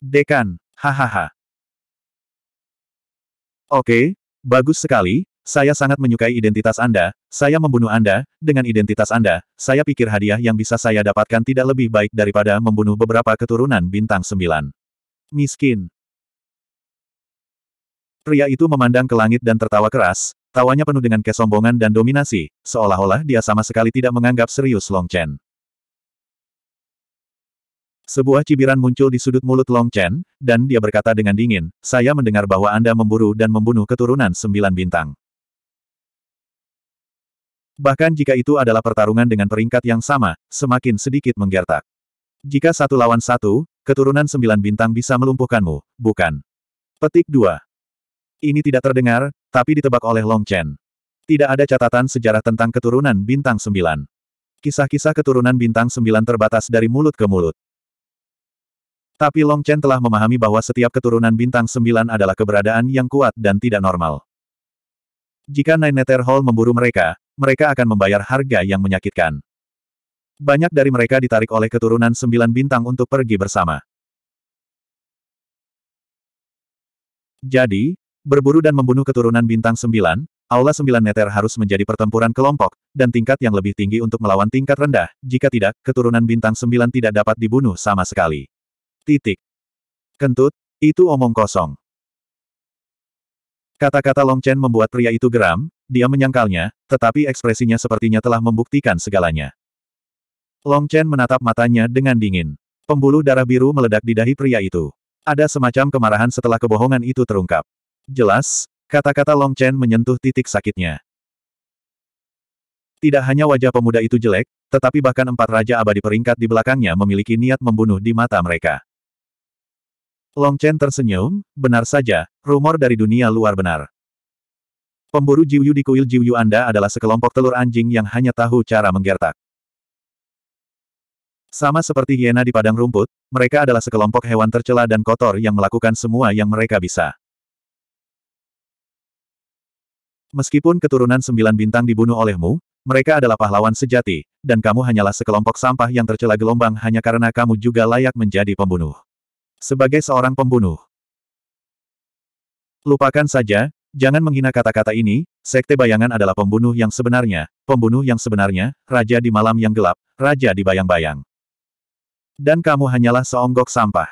Dekan, hahaha. Oke, Bagus sekali, saya sangat menyukai identitas Anda, saya membunuh Anda, dengan identitas Anda, saya pikir hadiah yang bisa saya dapatkan tidak lebih baik daripada membunuh beberapa keturunan bintang sembilan. Miskin. Pria itu memandang ke langit dan tertawa keras, tawanya penuh dengan kesombongan dan dominasi, seolah-olah dia sama sekali tidak menganggap serius Long Chen. Sebuah cibiran muncul di sudut mulut Long Chen, dan dia berkata dengan dingin, saya mendengar bahwa Anda memburu dan membunuh keturunan sembilan bintang. Bahkan jika itu adalah pertarungan dengan peringkat yang sama, semakin sedikit menggertak. Jika satu lawan satu, keturunan sembilan bintang bisa melumpuhkanmu, bukan? Petik 2. Ini tidak terdengar, tapi ditebak oleh Long Chen. Tidak ada catatan sejarah tentang keturunan bintang sembilan. Kisah-kisah keturunan bintang sembilan terbatas dari mulut ke mulut. Tapi Long Chen telah memahami bahwa setiap keturunan bintang sembilan adalah keberadaan yang kuat dan tidak normal. Jika Nine Nether Hall memburu mereka, mereka akan membayar harga yang menyakitkan. Banyak dari mereka ditarik oleh keturunan sembilan bintang untuk pergi bersama. Jadi, berburu dan membunuh keturunan bintang sembilan, Aula Sembilan Nether harus menjadi pertempuran kelompok, dan tingkat yang lebih tinggi untuk melawan tingkat rendah, jika tidak, keturunan bintang sembilan tidak dapat dibunuh sama sekali. Titik. Kentut, itu omong kosong. Kata-kata Long Chen membuat pria itu geram, dia menyangkalnya, tetapi ekspresinya sepertinya telah membuktikan segalanya. Long Chen menatap matanya dengan dingin. Pembuluh darah biru meledak di dahi pria itu. Ada semacam kemarahan setelah kebohongan itu terungkap. Jelas, kata-kata Long Chen menyentuh titik sakitnya. Tidak hanya wajah pemuda itu jelek, tetapi bahkan empat raja abadi peringkat di belakangnya memiliki niat membunuh di mata mereka. Long Chen tersenyum, benar saja, rumor dari dunia luar benar. Pemburu Jiuyu di kuil Jiuyu Anda adalah sekelompok telur anjing yang hanya tahu cara menggertak. Sama seperti hiena di padang rumput, mereka adalah sekelompok hewan tercela dan kotor yang melakukan semua yang mereka bisa. Meskipun keturunan sembilan bintang dibunuh olehmu, mereka adalah pahlawan sejati, dan kamu hanyalah sekelompok sampah yang tercela gelombang hanya karena kamu juga layak menjadi pembunuh. Sebagai seorang pembunuh. Lupakan saja, jangan menghina kata-kata ini, sekte bayangan adalah pembunuh yang sebenarnya, pembunuh yang sebenarnya, raja di malam yang gelap, raja di bayang-bayang. Dan kamu hanyalah seonggok sampah.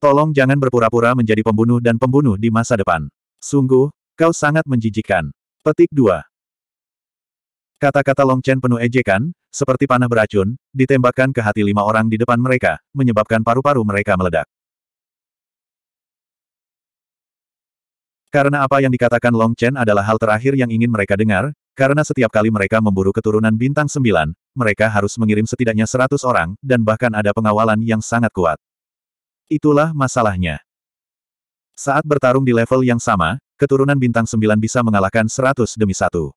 Tolong jangan berpura-pura menjadi pembunuh dan pembunuh di masa depan. Sungguh, kau sangat menjijikan. Petik 2. Kata-kata Long Chen penuh ejekan, seperti panah beracun, ditembakkan ke hati lima orang di depan mereka, menyebabkan paru-paru mereka meledak. Karena apa yang dikatakan Long Chen adalah hal terakhir yang ingin mereka dengar, karena setiap kali mereka memburu keturunan bintang sembilan, mereka harus mengirim setidaknya seratus orang, dan bahkan ada pengawalan yang sangat kuat. Itulah masalahnya. Saat bertarung di level yang sama, keturunan bintang sembilan bisa mengalahkan seratus demi satu.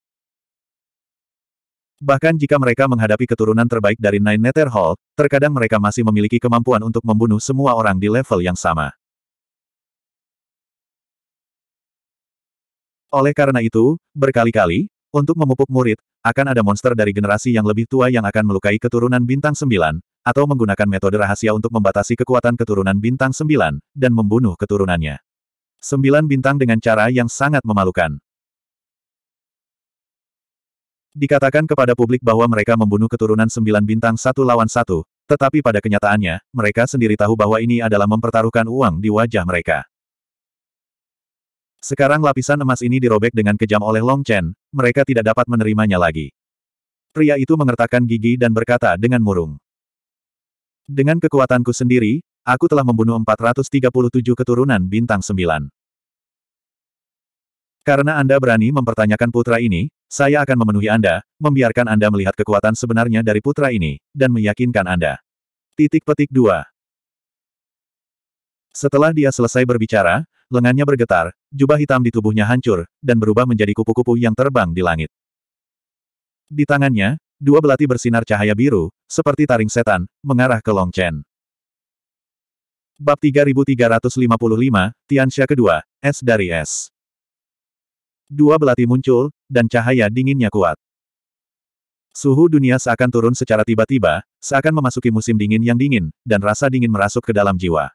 Bahkan jika mereka menghadapi keturunan terbaik dari Nine Nether Hall, terkadang mereka masih memiliki kemampuan untuk membunuh semua orang di level yang sama. Oleh karena itu, berkali-kali, untuk memupuk murid, akan ada monster dari generasi yang lebih tua yang akan melukai keturunan bintang 9, atau menggunakan metode rahasia untuk membatasi kekuatan keturunan bintang 9, dan membunuh keturunannya. 9 bintang dengan cara yang sangat memalukan. Dikatakan kepada publik bahwa mereka membunuh keturunan sembilan bintang satu lawan satu, tetapi pada kenyataannya, mereka sendiri tahu bahwa ini adalah mempertaruhkan uang di wajah mereka. Sekarang lapisan emas ini dirobek dengan kejam oleh Long Chen, mereka tidak dapat menerimanya lagi. Pria itu mengertakkan gigi dan berkata dengan murung. Dengan kekuatanku sendiri, aku telah membunuh 437 keturunan bintang 9. Karena Anda berani mempertanyakan putra ini, saya akan memenuhi Anda, membiarkan Anda melihat kekuatan sebenarnya dari putra ini, dan meyakinkan Anda. Titik petik 2. Setelah dia selesai berbicara, lengannya bergetar, jubah hitam di tubuhnya hancur, dan berubah menjadi kupu-kupu yang terbang di langit. Di tangannya, dua belati bersinar cahaya biru, seperti taring setan, mengarah ke Long Chen. Bab 3355, Tiansha kedua, S dari S. Dua belati muncul, dan cahaya dinginnya kuat. Suhu dunia seakan turun secara tiba-tiba, seakan memasuki musim dingin yang dingin, dan rasa dingin merasuk ke dalam jiwa.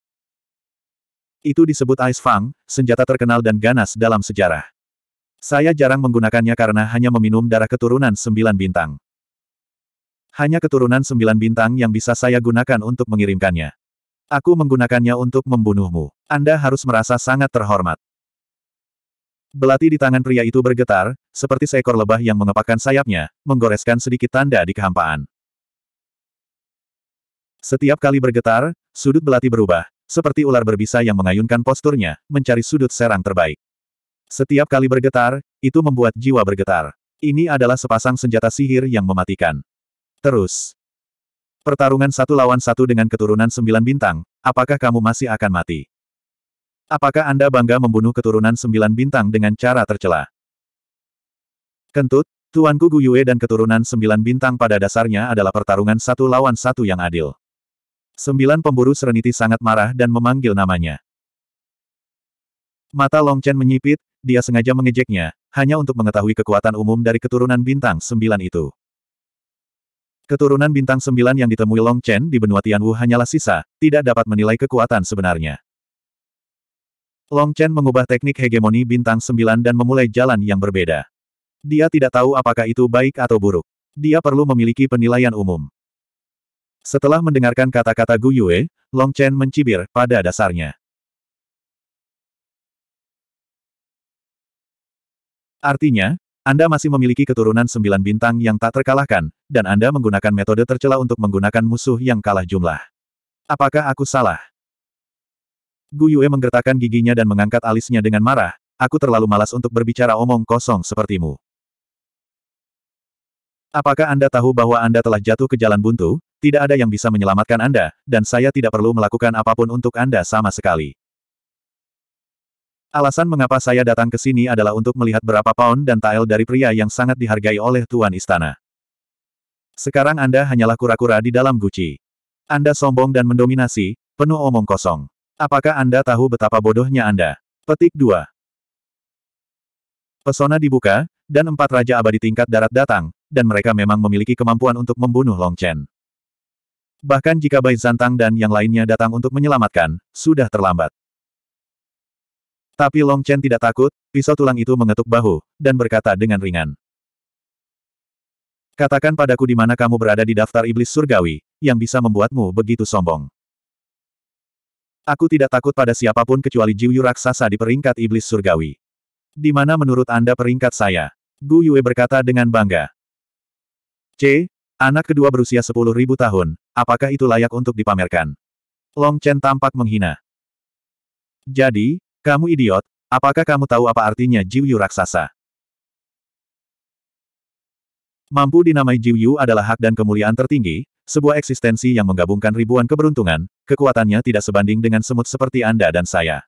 Itu disebut Ice Fang, senjata terkenal dan ganas dalam sejarah. Saya jarang menggunakannya karena hanya meminum darah keturunan sembilan bintang. Hanya keturunan sembilan bintang yang bisa saya gunakan untuk mengirimkannya. Aku menggunakannya untuk membunuhmu. Anda harus merasa sangat terhormat. Belati di tangan pria itu bergetar, seperti seekor lebah yang mengepakkan sayapnya, menggoreskan sedikit tanda di kehampaan. Setiap kali bergetar, sudut belati berubah, seperti ular berbisa yang mengayunkan posturnya, mencari sudut serang terbaik. Setiap kali bergetar, itu membuat jiwa bergetar. Ini adalah sepasang senjata sihir yang mematikan. Terus. Pertarungan satu lawan satu dengan keturunan sembilan bintang, apakah kamu masih akan mati? Apakah Anda bangga membunuh keturunan sembilan bintang dengan cara tercela? Kentut, Tuanku Guyue dan keturunan sembilan bintang pada dasarnya adalah pertarungan satu lawan satu yang adil. Sembilan pemburu sereniti sangat marah dan memanggil namanya. Mata Long Chen menyipit, dia sengaja mengejeknya, hanya untuk mengetahui kekuatan umum dari keturunan bintang sembilan itu. Keturunan bintang sembilan yang ditemui Long Chen di benua Tianwu hanyalah sisa, tidak dapat menilai kekuatan sebenarnya. Long Chen mengubah teknik hegemoni bintang sembilan dan memulai jalan yang berbeda. Dia tidak tahu apakah itu baik atau buruk. Dia perlu memiliki penilaian umum. Setelah mendengarkan kata-kata Gu Yue, Long Chen mencibir pada dasarnya. Artinya, Anda masih memiliki keturunan sembilan bintang yang tak terkalahkan, dan Anda menggunakan metode tercela untuk menggunakan musuh yang kalah jumlah. Apakah aku salah? Gu Yue menggertakkan giginya dan mengangkat alisnya dengan marah, aku terlalu malas untuk berbicara omong kosong sepertimu. Apakah Anda tahu bahwa Anda telah jatuh ke jalan buntu, tidak ada yang bisa menyelamatkan Anda, dan saya tidak perlu melakukan apapun untuk Anda sama sekali. Alasan mengapa saya datang ke sini adalah untuk melihat berapa pound dan tael dari pria yang sangat dihargai oleh Tuan Istana. Sekarang Anda hanyalah kura-kura di dalam guci. Anda sombong dan mendominasi, penuh omong kosong. Apakah Anda tahu betapa bodohnya Anda? Petik 2. Pesona dibuka, dan empat Raja Abadi tingkat darat datang, dan mereka memang memiliki kemampuan untuk membunuh Long Chen. Bahkan jika Bai Zantang dan yang lainnya datang untuk menyelamatkan, sudah terlambat. Tapi Long Chen tidak takut, pisau tulang itu mengetuk bahu, dan berkata dengan ringan. Katakan padaku di mana kamu berada di daftar iblis surgawi, yang bisa membuatmu begitu sombong. Aku tidak takut pada siapapun kecuali Jiu raksasa di peringkat iblis surgawi. Di mana menurut Anda peringkat saya? Gu Yue berkata dengan bangga. C. Anak kedua berusia 10.000 tahun, Apakah itu layak untuk dipamerkan? Long Chen tampak menghina. Jadi, kamu idiot, apakah kamu tahu apa artinya Jiuyu raksasa? Mampu dinamai Jiuyu adalah hak dan kemuliaan tertinggi, sebuah eksistensi yang menggabungkan ribuan keberuntungan, kekuatannya tidak sebanding dengan semut seperti Anda dan saya.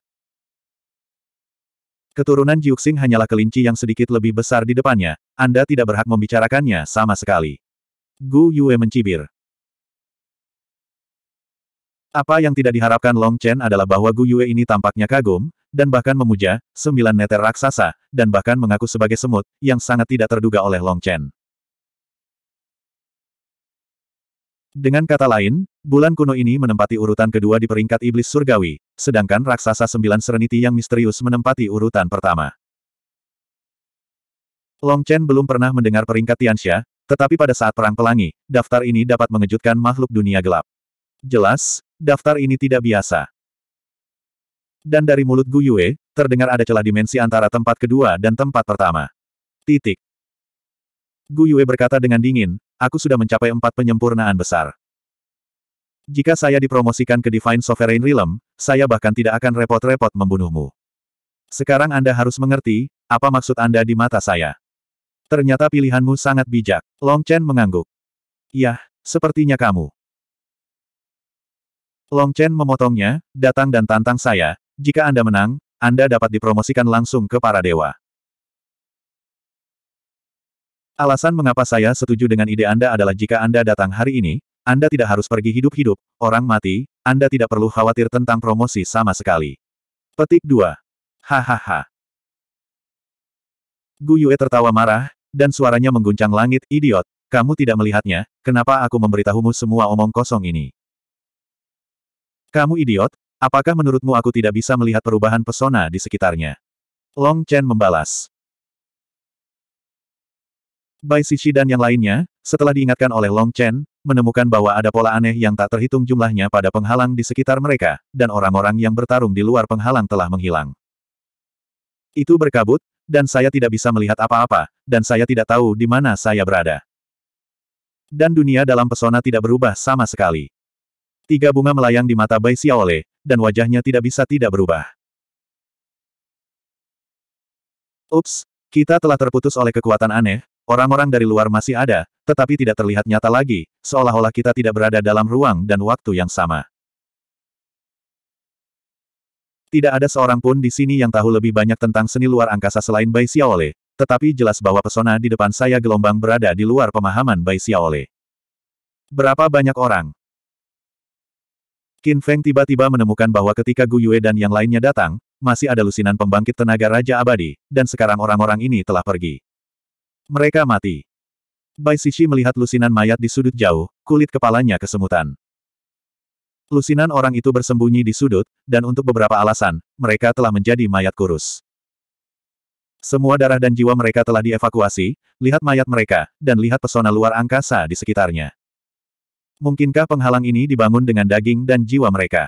Keturunan Jiuxing hanyalah kelinci yang sedikit lebih besar di depannya, Anda tidak berhak membicarakannya sama sekali. Gu Yue mencibir. Apa yang tidak diharapkan Long Chen adalah bahwa Gu Yue ini tampaknya kagum, dan bahkan memuja, sembilan neter raksasa, dan bahkan mengaku sebagai semut, yang sangat tidak terduga oleh Long Chen. Dengan kata lain, bulan kuno ini menempati urutan kedua di peringkat iblis surgawi, sedangkan raksasa sembilan sereniti yang misterius menempati urutan pertama. Long Chen belum pernah mendengar peringkat Tianxia, tetapi pada saat Perang Pelangi, daftar ini dapat mengejutkan makhluk dunia gelap. Jelas, daftar ini tidak biasa. Dan dari mulut Gu Yue, terdengar ada celah dimensi antara tempat kedua dan tempat pertama. Titik. Gu Yue berkata dengan dingin, aku sudah mencapai empat penyempurnaan besar. Jika saya dipromosikan ke Divine Sovereign Realm, saya bahkan tidak akan repot-repot membunuhmu. Sekarang Anda harus mengerti, apa maksud Anda di mata saya. Ternyata pilihanmu sangat bijak. Long Chen mengangguk. Yah, sepertinya kamu. Long Chen memotongnya, datang dan tantang saya, jika Anda menang, Anda dapat dipromosikan langsung ke para dewa. Alasan mengapa saya setuju dengan ide Anda adalah jika Anda datang hari ini, Anda tidak harus pergi hidup-hidup, orang mati, Anda tidak perlu khawatir tentang promosi sama sekali. Petik 2. Hahaha. Gu Yue tertawa marah, dan suaranya mengguncang langit, idiot, kamu tidak melihatnya, kenapa aku memberitahumu semua omong kosong ini? Kamu idiot, apakah menurutmu aku tidak bisa melihat perubahan pesona di sekitarnya? Long Chen membalas. Bai Shishi dan yang lainnya, setelah diingatkan oleh Long Chen, menemukan bahwa ada pola aneh yang tak terhitung jumlahnya pada penghalang di sekitar mereka, dan orang-orang yang bertarung di luar penghalang telah menghilang. Itu berkabut, dan saya tidak bisa melihat apa-apa, dan saya tidak tahu di mana saya berada. Dan dunia dalam pesona tidak berubah sama sekali. Tiga bunga melayang di mata Bai Xiaole, dan wajahnya tidak bisa tidak berubah. Ups, kita telah terputus oleh kekuatan aneh, orang-orang dari luar masih ada, tetapi tidak terlihat nyata lagi, seolah-olah kita tidak berada dalam ruang dan waktu yang sama. Tidak ada seorang pun di sini yang tahu lebih banyak tentang seni luar angkasa selain Bai Xiaole, tetapi jelas bahwa pesona di depan saya gelombang berada di luar pemahaman Bai Xiaole. Berapa banyak orang? Qin Feng tiba-tiba menemukan bahwa ketika Gu Yue dan yang lainnya datang, masih ada lusinan pembangkit tenaga Raja Abadi, dan sekarang orang-orang ini telah pergi. Mereka mati. Bai Sisi melihat lusinan mayat di sudut jauh, kulit kepalanya kesemutan. Lusinan orang itu bersembunyi di sudut, dan untuk beberapa alasan, mereka telah menjadi mayat kurus. Semua darah dan jiwa mereka telah dievakuasi, lihat mayat mereka, dan lihat pesona luar angkasa di sekitarnya. Mungkinkah penghalang ini dibangun dengan daging dan jiwa mereka?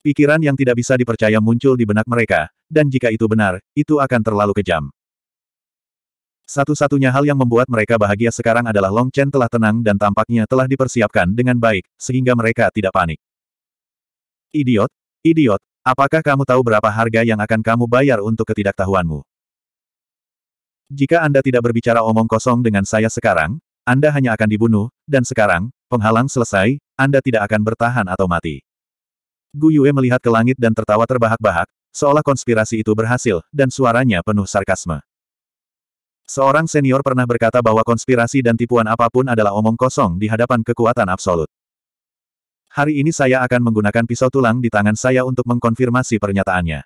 Pikiran yang tidak bisa dipercaya muncul di benak mereka, dan jika itu benar, itu akan terlalu kejam. Satu-satunya hal yang membuat mereka bahagia sekarang adalah Long Chen telah tenang dan tampaknya telah dipersiapkan dengan baik, sehingga mereka tidak panik. Idiot, idiot, apakah kamu tahu berapa harga yang akan kamu bayar untuk ketidaktahuanmu? Jika Anda tidak berbicara omong kosong dengan saya sekarang, anda hanya akan dibunuh, dan sekarang, penghalang selesai, Anda tidak akan bertahan atau mati. Gu Yue melihat ke langit dan tertawa terbahak-bahak, seolah konspirasi itu berhasil, dan suaranya penuh sarkasme. Seorang senior pernah berkata bahwa konspirasi dan tipuan apapun adalah omong kosong di hadapan kekuatan absolut. Hari ini saya akan menggunakan pisau tulang di tangan saya untuk mengkonfirmasi pernyataannya.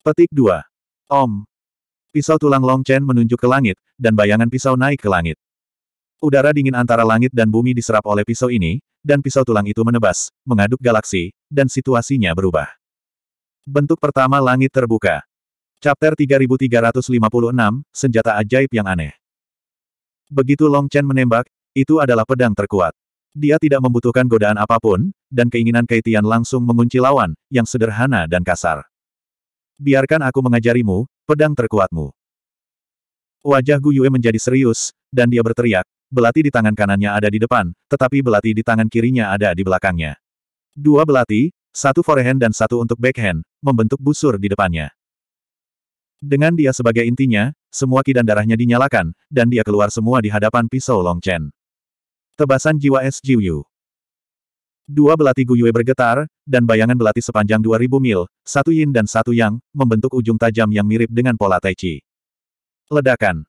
Petik 2. Om. Pisau tulang Long Chen menunjuk ke langit, dan bayangan pisau naik ke langit. Udara dingin antara langit dan bumi diserap oleh pisau ini, dan pisau tulang itu menebas, mengaduk galaksi, dan situasinya berubah. Bentuk pertama langit terbuka. Chapter 3356, Senjata Ajaib Yang Aneh. Begitu Long Chen menembak, itu adalah pedang terkuat. Dia tidak membutuhkan godaan apapun, dan keinginan Kaitian langsung mengunci lawan, yang sederhana dan kasar. Biarkan aku mengajarimu, pedang terkuatmu. Wajah Gu Yue menjadi serius, dan dia berteriak, belati di tangan kanannya ada di depan, tetapi belati di tangan kirinya ada di belakangnya. Dua belati, satu forehand dan satu untuk backhand, membentuk busur di depannya. Dengan dia sebagai intinya, semua kidan darahnya dinyalakan, dan dia keluar semua di hadapan pisau Long Chen. Tebasan jiwa S Jiuyu. Dua belati Guyue bergetar, dan bayangan belati sepanjang 2000 mil, satu yin dan satu yang, membentuk ujung tajam yang mirip dengan pola Tai Chi. Ledakan.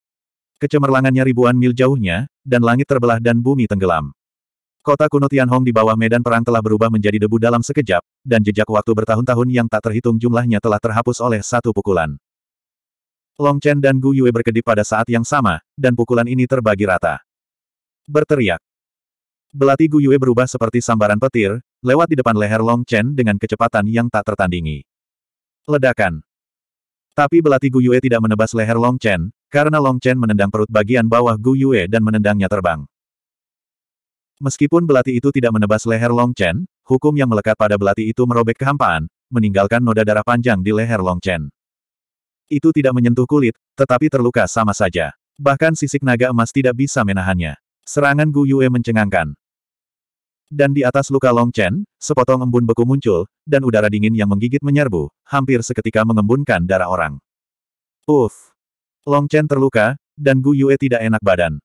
Kecemerlangannya ribuan mil jauhnya, dan langit terbelah dan bumi tenggelam. Kota kuno Tianhong di bawah medan perang telah berubah menjadi debu dalam sekejap, dan jejak waktu bertahun-tahun yang tak terhitung jumlahnya telah terhapus oleh satu pukulan. Long Chen dan Gu Yue berkedip pada saat yang sama, dan pukulan ini terbagi rata. Berteriak. Belati Gu Yue berubah seperti sambaran petir, lewat di depan leher Long Chen dengan kecepatan yang tak tertandingi. Ledakan. Tapi belati Gu Yue tidak menebas leher Long Chen, karena Long Chen menendang perut bagian bawah Gu Yue dan menendangnya terbang. Meskipun belati itu tidak menebas leher Long Chen, hukum yang melekat pada belati itu merobek kehampaan, meninggalkan noda darah panjang di leher Long Chen. Itu tidak menyentuh kulit, tetapi terluka sama saja. Bahkan sisik naga emas tidak bisa menahannya. Serangan Gu Yue mencengangkan. Dan di atas luka Long Chen, sepotong embun beku muncul, dan udara dingin yang menggigit menyerbu, hampir seketika mengembunkan darah orang. Uff! Long Chen terluka, dan Gu Yue tidak enak badan.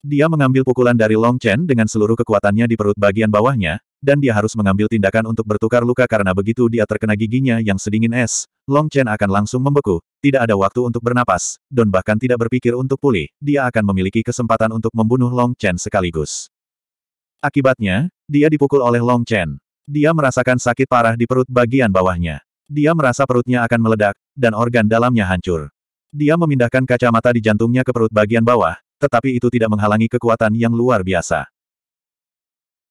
Dia mengambil pukulan dari Long Chen dengan seluruh kekuatannya di perut bagian bawahnya, dan dia harus mengambil tindakan untuk bertukar luka karena begitu dia terkena giginya yang sedingin es, Long Chen akan langsung membeku, tidak ada waktu untuk bernapas, Don bahkan tidak berpikir untuk pulih, dia akan memiliki kesempatan untuk membunuh Long Chen sekaligus. Akibatnya, dia dipukul oleh Long Chen. Dia merasakan sakit parah di perut bagian bawahnya. Dia merasa perutnya akan meledak, dan organ dalamnya hancur. Dia memindahkan kacamata di jantungnya ke perut bagian bawah, tetapi itu tidak menghalangi kekuatan yang luar biasa.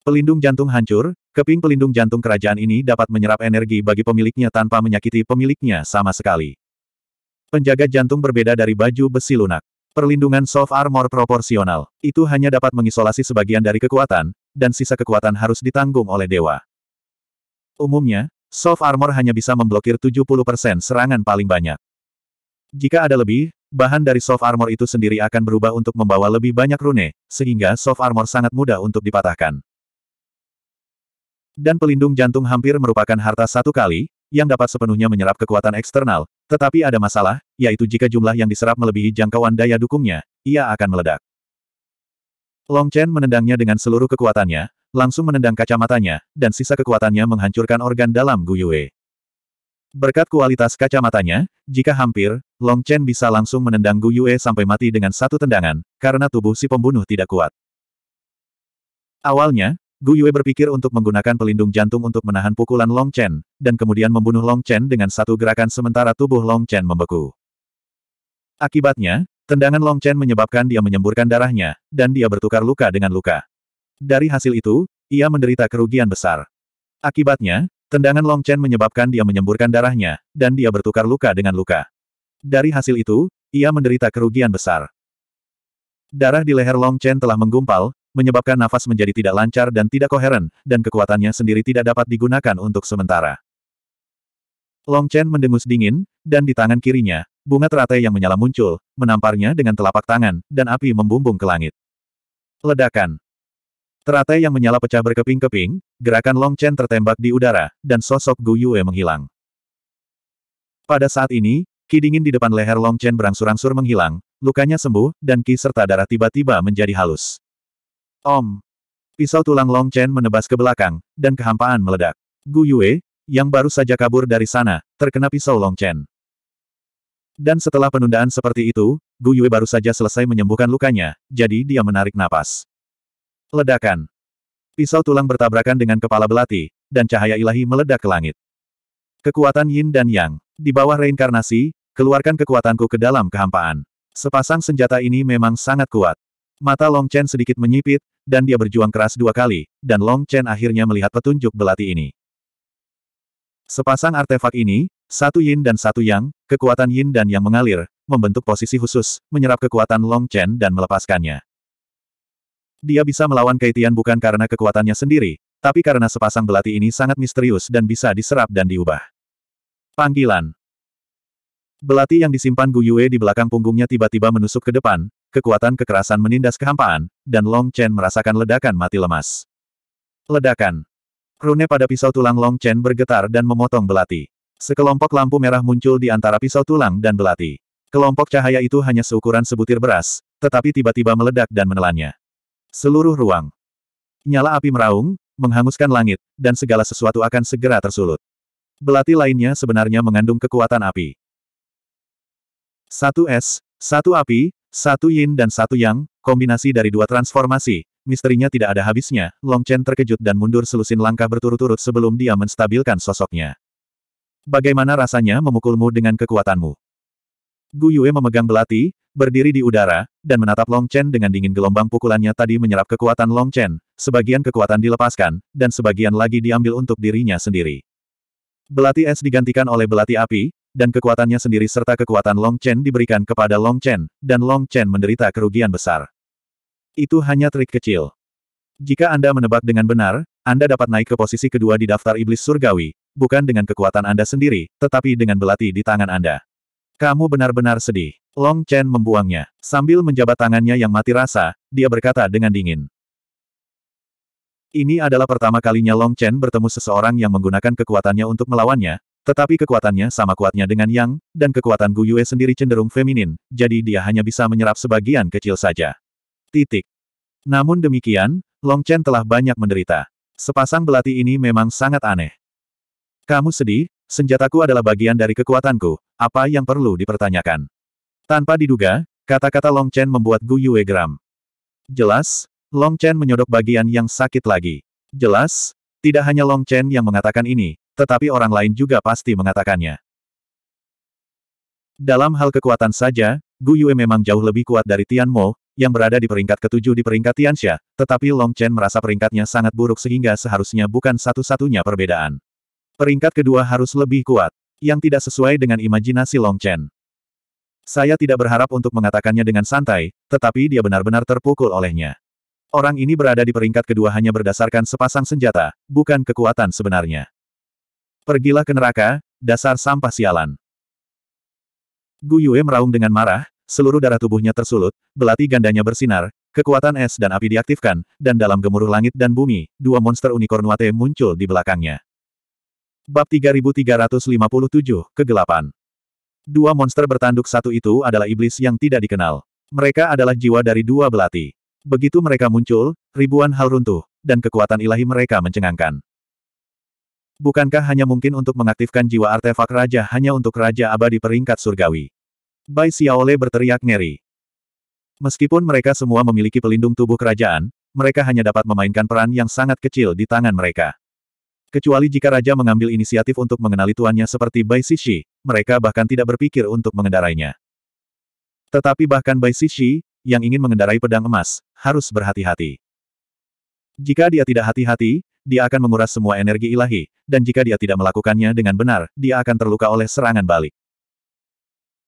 Pelindung jantung hancur, keping pelindung jantung kerajaan ini dapat menyerap energi bagi pemiliknya tanpa menyakiti pemiliknya sama sekali. Penjaga jantung berbeda dari baju besi lunak. Perlindungan soft armor proporsional, itu hanya dapat mengisolasi sebagian dari kekuatan, dan sisa kekuatan harus ditanggung oleh dewa. Umumnya, Soft armor hanya bisa memblokir 70% serangan paling banyak. Jika ada lebih, bahan dari soft armor itu sendiri akan berubah untuk membawa lebih banyak rune, sehingga soft armor sangat mudah untuk dipatahkan. Dan pelindung jantung hampir merupakan harta satu kali, yang dapat sepenuhnya menyerap kekuatan eksternal, tetapi ada masalah, yaitu jika jumlah yang diserap melebihi jangkauan daya dukungnya, ia akan meledak. Long Chen menendangnya dengan seluruh kekuatannya, langsung menendang kacamatanya, dan sisa kekuatannya menghancurkan organ dalam Gu Yue. Berkat kualitas kacamatanya, jika hampir, Long Chen bisa langsung menendang Gu Yue sampai mati dengan satu tendangan, karena tubuh si pembunuh tidak kuat. Awalnya, Gu Yue berpikir untuk menggunakan pelindung jantung untuk menahan pukulan Long Chen, dan kemudian membunuh Long Chen dengan satu gerakan sementara tubuh Long Chen membeku. Akibatnya, tendangan Long Chen menyebabkan dia menyemburkan darahnya, dan dia bertukar luka dengan luka. Dari hasil itu, ia menderita kerugian besar. Akibatnya, tendangan Long Chen menyebabkan dia menyemburkan darahnya, dan dia bertukar luka dengan luka. Dari hasil itu, ia menderita kerugian besar. Darah di leher Long Chen telah menggumpal, menyebabkan nafas menjadi tidak lancar dan tidak koheren, dan kekuatannya sendiri tidak dapat digunakan untuk sementara. Long Chen mendengus dingin, dan di tangan kirinya, bunga teratai yang menyala muncul, menamparnya dengan telapak tangan, dan api membumbung ke langit. Ledakan. Teratai yang menyala pecah berkeping-keping, gerakan Long Chen tertembak di udara, dan sosok Gu Yue menghilang. Pada saat ini, ki dingin di depan leher Long Chen berangsur-angsur menghilang, lukanya sembuh, dan ki serta darah tiba-tiba menjadi halus. Om! Pisau tulang Long Chen menebas ke belakang, dan kehampaan meledak. Gu Yue, yang baru saja kabur dari sana, terkena pisau Long Chen. Dan setelah penundaan seperti itu, Gu Yue baru saja selesai menyembuhkan lukanya, jadi dia menarik napas. Ledakan. Pisau tulang bertabrakan dengan kepala belati, dan cahaya ilahi meledak ke langit. Kekuatan yin dan yang. Di bawah reinkarnasi, keluarkan kekuatanku ke dalam kehampaan. Sepasang senjata ini memang sangat kuat. Mata Long Chen sedikit menyipit, dan dia berjuang keras dua kali, dan Long Chen akhirnya melihat petunjuk belati ini. Sepasang artefak ini, satu yin dan satu yang, kekuatan yin dan yang mengalir, membentuk posisi khusus, menyerap kekuatan Long Chen dan melepaskannya. Dia bisa melawan Kaitian bukan karena kekuatannya sendiri, tapi karena sepasang belati ini sangat misterius dan bisa diserap dan diubah. Panggilan Belati yang disimpan Gu Yue di belakang punggungnya tiba-tiba menusuk ke depan, kekuatan kekerasan menindas kehampaan, dan Long Chen merasakan ledakan mati lemas. Ledakan. Rune pada pisau tulang Long Chen bergetar dan memotong belati. Sekelompok lampu merah muncul di antara pisau tulang dan belati. Kelompok cahaya itu hanya seukuran sebutir beras, tetapi tiba-tiba meledak dan menelannya. Seluruh ruang. Nyala api meraung, menghanguskan langit, dan segala sesuatu akan segera tersulut. Belati lainnya sebenarnya mengandung kekuatan api. Satu es, satu api, satu yin dan satu yang, kombinasi dari dua transformasi, misterinya tidak ada habisnya, Long Chen terkejut dan mundur selusin langkah berturut-turut sebelum dia menstabilkan sosoknya. Bagaimana rasanya memukulmu dengan kekuatanmu? Gu Yue memegang belati, berdiri di udara, dan menatap Long Chen dengan dingin gelombang pukulannya tadi menyerap kekuatan Long Chen, sebagian kekuatan dilepaskan, dan sebagian lagi diambil untuk dirinya sendiri. Belati es digantikan oleh belati api, dan kekuatannya sendiri serta kekuatan Long Chen diberikan kepada Long Chen, dan Long Chen menderita kerugian besar. Itu hanya trik kecil. Jika Anda menebak dengan benar, Anda dapat naik ke posisi kedua di daftar iblis surgawi, bukan dengan kekuatan Anda sendiri, tetapi dengan belati di tangan Anda. Kamu benar-benar sedih. Long Chen membuangnya. Sambil menjabat tangannya yang mati rasa, dia berkata dengan dingin. Ini adalah pertama kalinya Long Chen bertemu seseorang yang menggunakan kekuatannya untuk melawannya, tetapi kekuatannya sama kuatnya dengan Yang, dan kekuatan Gu Yue sendiri cenderung feminin, jadi dia hanya bisa menyerap sebagian kecil saja. Titik. Namun demikian, Long Chen telah banyak menderita. Sepasang belati ini memang sangat aneh. Kamu sedih, Senjataku adalah bagian dari kekuatanku, apa yang perlu dipertanyakan? Tanpa diduga, kata-kata Long Chen membuat Gu Yue geram. Jelas, Long Chen menyodok bagian yang sakit lagi. Jelas, tidak hanya Long Chen yang mengatakan ini, tetapi orang lain juga pasti mengatakannya. Dalam hal kekuatan saja, Gu Yue memang jauh lebih kuat dari Tian Mo, yang berada di peringkat ketujuh di peringkat Tianxia, tetapi Long Chen merasa peringkatnya sangat buruk sehingga seharusnya bukan satu-satunya perbedaan. Peringkat kedua harus lebih kuat. Yang tidak sesuai dengan imajinasi Long Chen. Saya tidak berharap untuk mengatakannya dengan santai, tetapi dia benar-benar terpukul olehnya. Orang ini berada di peringkat kedua hanya berdasarkan sepasang senjata, bukan kekuatan sebenarnya. Pergilah ke neraka, dasar sampah sialan. Gu Yue meraung dengan marah, seluruh darah tubuhnya tersulut, belati gandanya bersinar, kekuatan es dan api diaktifkan, dan dalam gemuruh langit dan bumi, dua monster unicorn wate muncul di belakangnya. Bab 3357, Kegelapan. Dua monster bertanduk satu itu adalah iblis yang tidak dikenal. Mereka adalah jiwa dari dua belati. Begitu mereka muncul, ribuan hal runtuh, dan kekuatan ilahi mereka mencengangkan. Bukankah hanya mungkin untuk mengaktifkan jiwa artefak raja hanya untuk raja abadi peringkat surgawi? Bai Xiaole berteriak ngeri. Meskipun mereka semua memiliki pelindung tubuh kerajaan, mereka hanya dapat memainkan peran yang sangat kecil di tangan mereka. Kecuali jika raja mengambil inisiatif untuk mengenali tuannya seperti Bai Sishi, mereka bahkan tidak berpikir untuk mengendarainya. Tetapi bahkan Bai Sishi, yang ingin mengendarai pedang emas, harus berhati-hati. Jika dia tidak hati-hati, dia akan menguras semua energi ilahi, dan jika dia tidak melakukannya dengan benar, dia akan terluka oleh serangan balik.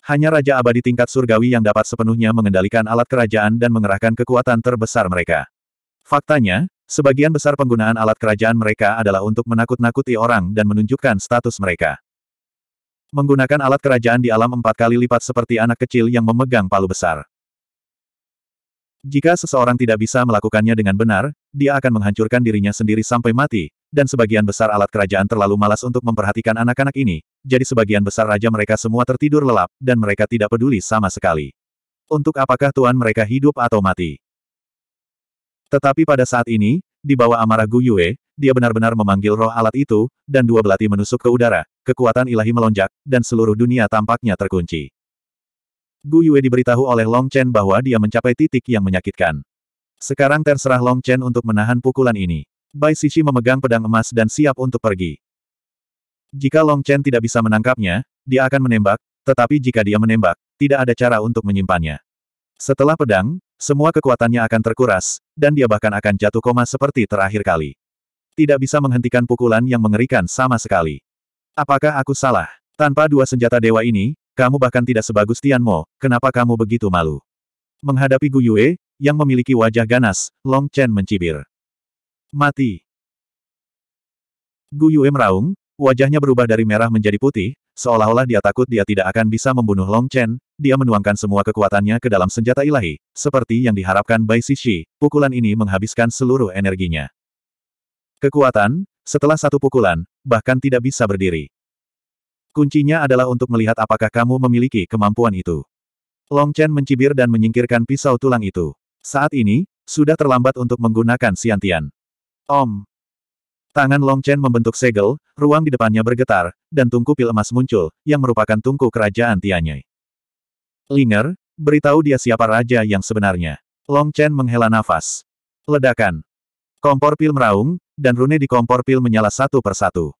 Hanya Raja Abadi tingkat surgawi yang dapat sepenuhnya mengendalikan alat kerajaan dan mengerahkan kekuatan terbesar mereka. Faktanya, Sebagian besar penggunaan alat kerajaan mereka adalah untuk menakut-nakuti orang dan menunjukkan status mereka. Menggunakan alat kerajaan di alam empat kali lipat seperti anak kecil yang memegang palu besar. Jika seseorang tidak bisa melakukannya dengan benar, dia akan menghancurkan dirinya sendiri sampai mati, dan sebagian besar alat kerajaan terlalu malas untuk memperhatikan anak-anak ini, jadi sebagian besar raja mereka semua tertidur lelap, dan mereka tidak peduli sama sekali. Untuk apakah tuan mereka hidup atau mati? Tetapi pada saat ini, di bawah amarah Gu Yue, dia benar-benar memanggil roh alat itu, dan dua belati menusuk ke udara, kekuatan ilahi melonjak, dan seluruh dunia tampaknya terkunci. Gu Yue diberitahu oleh Long Chen bahwa dia mencapai titik yang menyakitkan. Sekarang terserah Long Chen untuk menahan pukulan ini. Bai Sisi memegang pedang emas dan siap untuk pergi. Jika Long Chen tidak bisa menangkapnya, dia akan menembak, tetapi jika dia menembak, tidak ada cara untuk menyimpannya. Setelah pedang, semua kekuatannya akan terkuras, dan dia bahkan akan jatuh koma seperti terakhir kali. Tidak bisa menghentikan pukulan yang mengerikan sama sekali. Apakah aku salah? Tanpa dua senjata dewa ini, kamu bahkan tidak sebagus Tianmo, kenapa kamu begitu malu? Menghadapi Gu Yue, yang memiliki wajah ganas, Long Chen mencibir. Mati. Gu Yue meraung, wajahnya berubah dari merah menjadi putih, Seolah-olah dia takut dia tidak akan bisa membunuh Long Chen, dia menuangkan semua kekuatannya ke dalam senjata ilahi, seperti yang diharapkan Bai Shishi, pukulan ini menghabiskan seluruh energinya. Kekuatan, setelah satu pukulan, bahkan tidak bisa berdiri. Kuncinya adalah untuk melihat apakah kamu memiliki kemampuan itu. Long Chen mencibir dan menyingkirkan pisau tulang itu. Saat ini, sudah terlambat untuk menggunakan siantian. Om, Tangan Long Chen membentuk segel, ruang di depannya bergetar, dan tungku pil emas muncul, yang merupakan tungku kerajaan Tianyai. Linger, beritahu dia siapa raja yang sebenarnya. Long Chen menghela nafas. Ledakan. Kompor pil meraung, dan rune di kompor pil menyala satu persatu.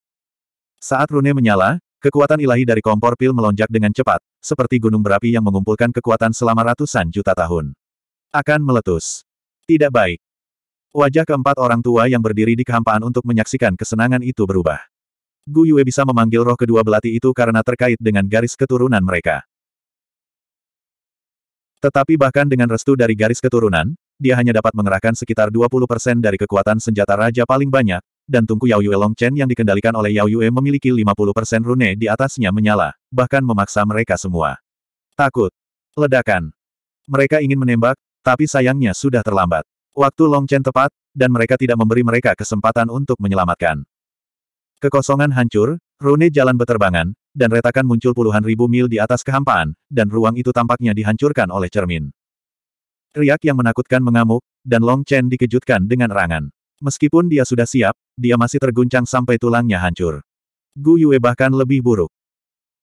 Saat rune menyala, kekuatan ilahi dari kompor pil melonjak dengan cepat, seperti gunung berapi yang mengumpulkan kekuatan selama ratusan juta tahun. Akan meletus. Tidak baik. Wajah keempat orang tua yang berdiri di kehampaan untuk menyaksikan kesenangan itu berubah. Gu Yue bisa memanggil roh kedua belati itu karena terkait dengan garis keturunan mereka. Tetapi bahkan dengan restu dari garis keturunan, dia hanya dapat mengerahkan sekitar 20% dari kekuatan senjata raja paling banyak, dan tungku Yao Yue Long Chen yang dikendalikan oleh Yao Yue memiliki 50% rune di atasnya menyala, bahkan memaksa mereka semua. Takut. Ledakan. Mereka ingin menembak, tapi sayangnya sudah terlambat. Waktu Long Chen tepat, dan mereka tidak memberi mereka kesempatan untuk menyelamatkan. Kekosongan hancur, rune jalan beterbangan, dan retakan muncul puluhan ribu mil di atas kehampaan, dan ruang itu tampaknya dihancurkan oleh cermin. Riak yang menakutkan mengamuk, dan Long Chen dikejutkan dengan erangan. Meskipun dia sudah siap, dia masih terguncang sampai tulangnya hancur. Gu Yue bahkan lebih buruk.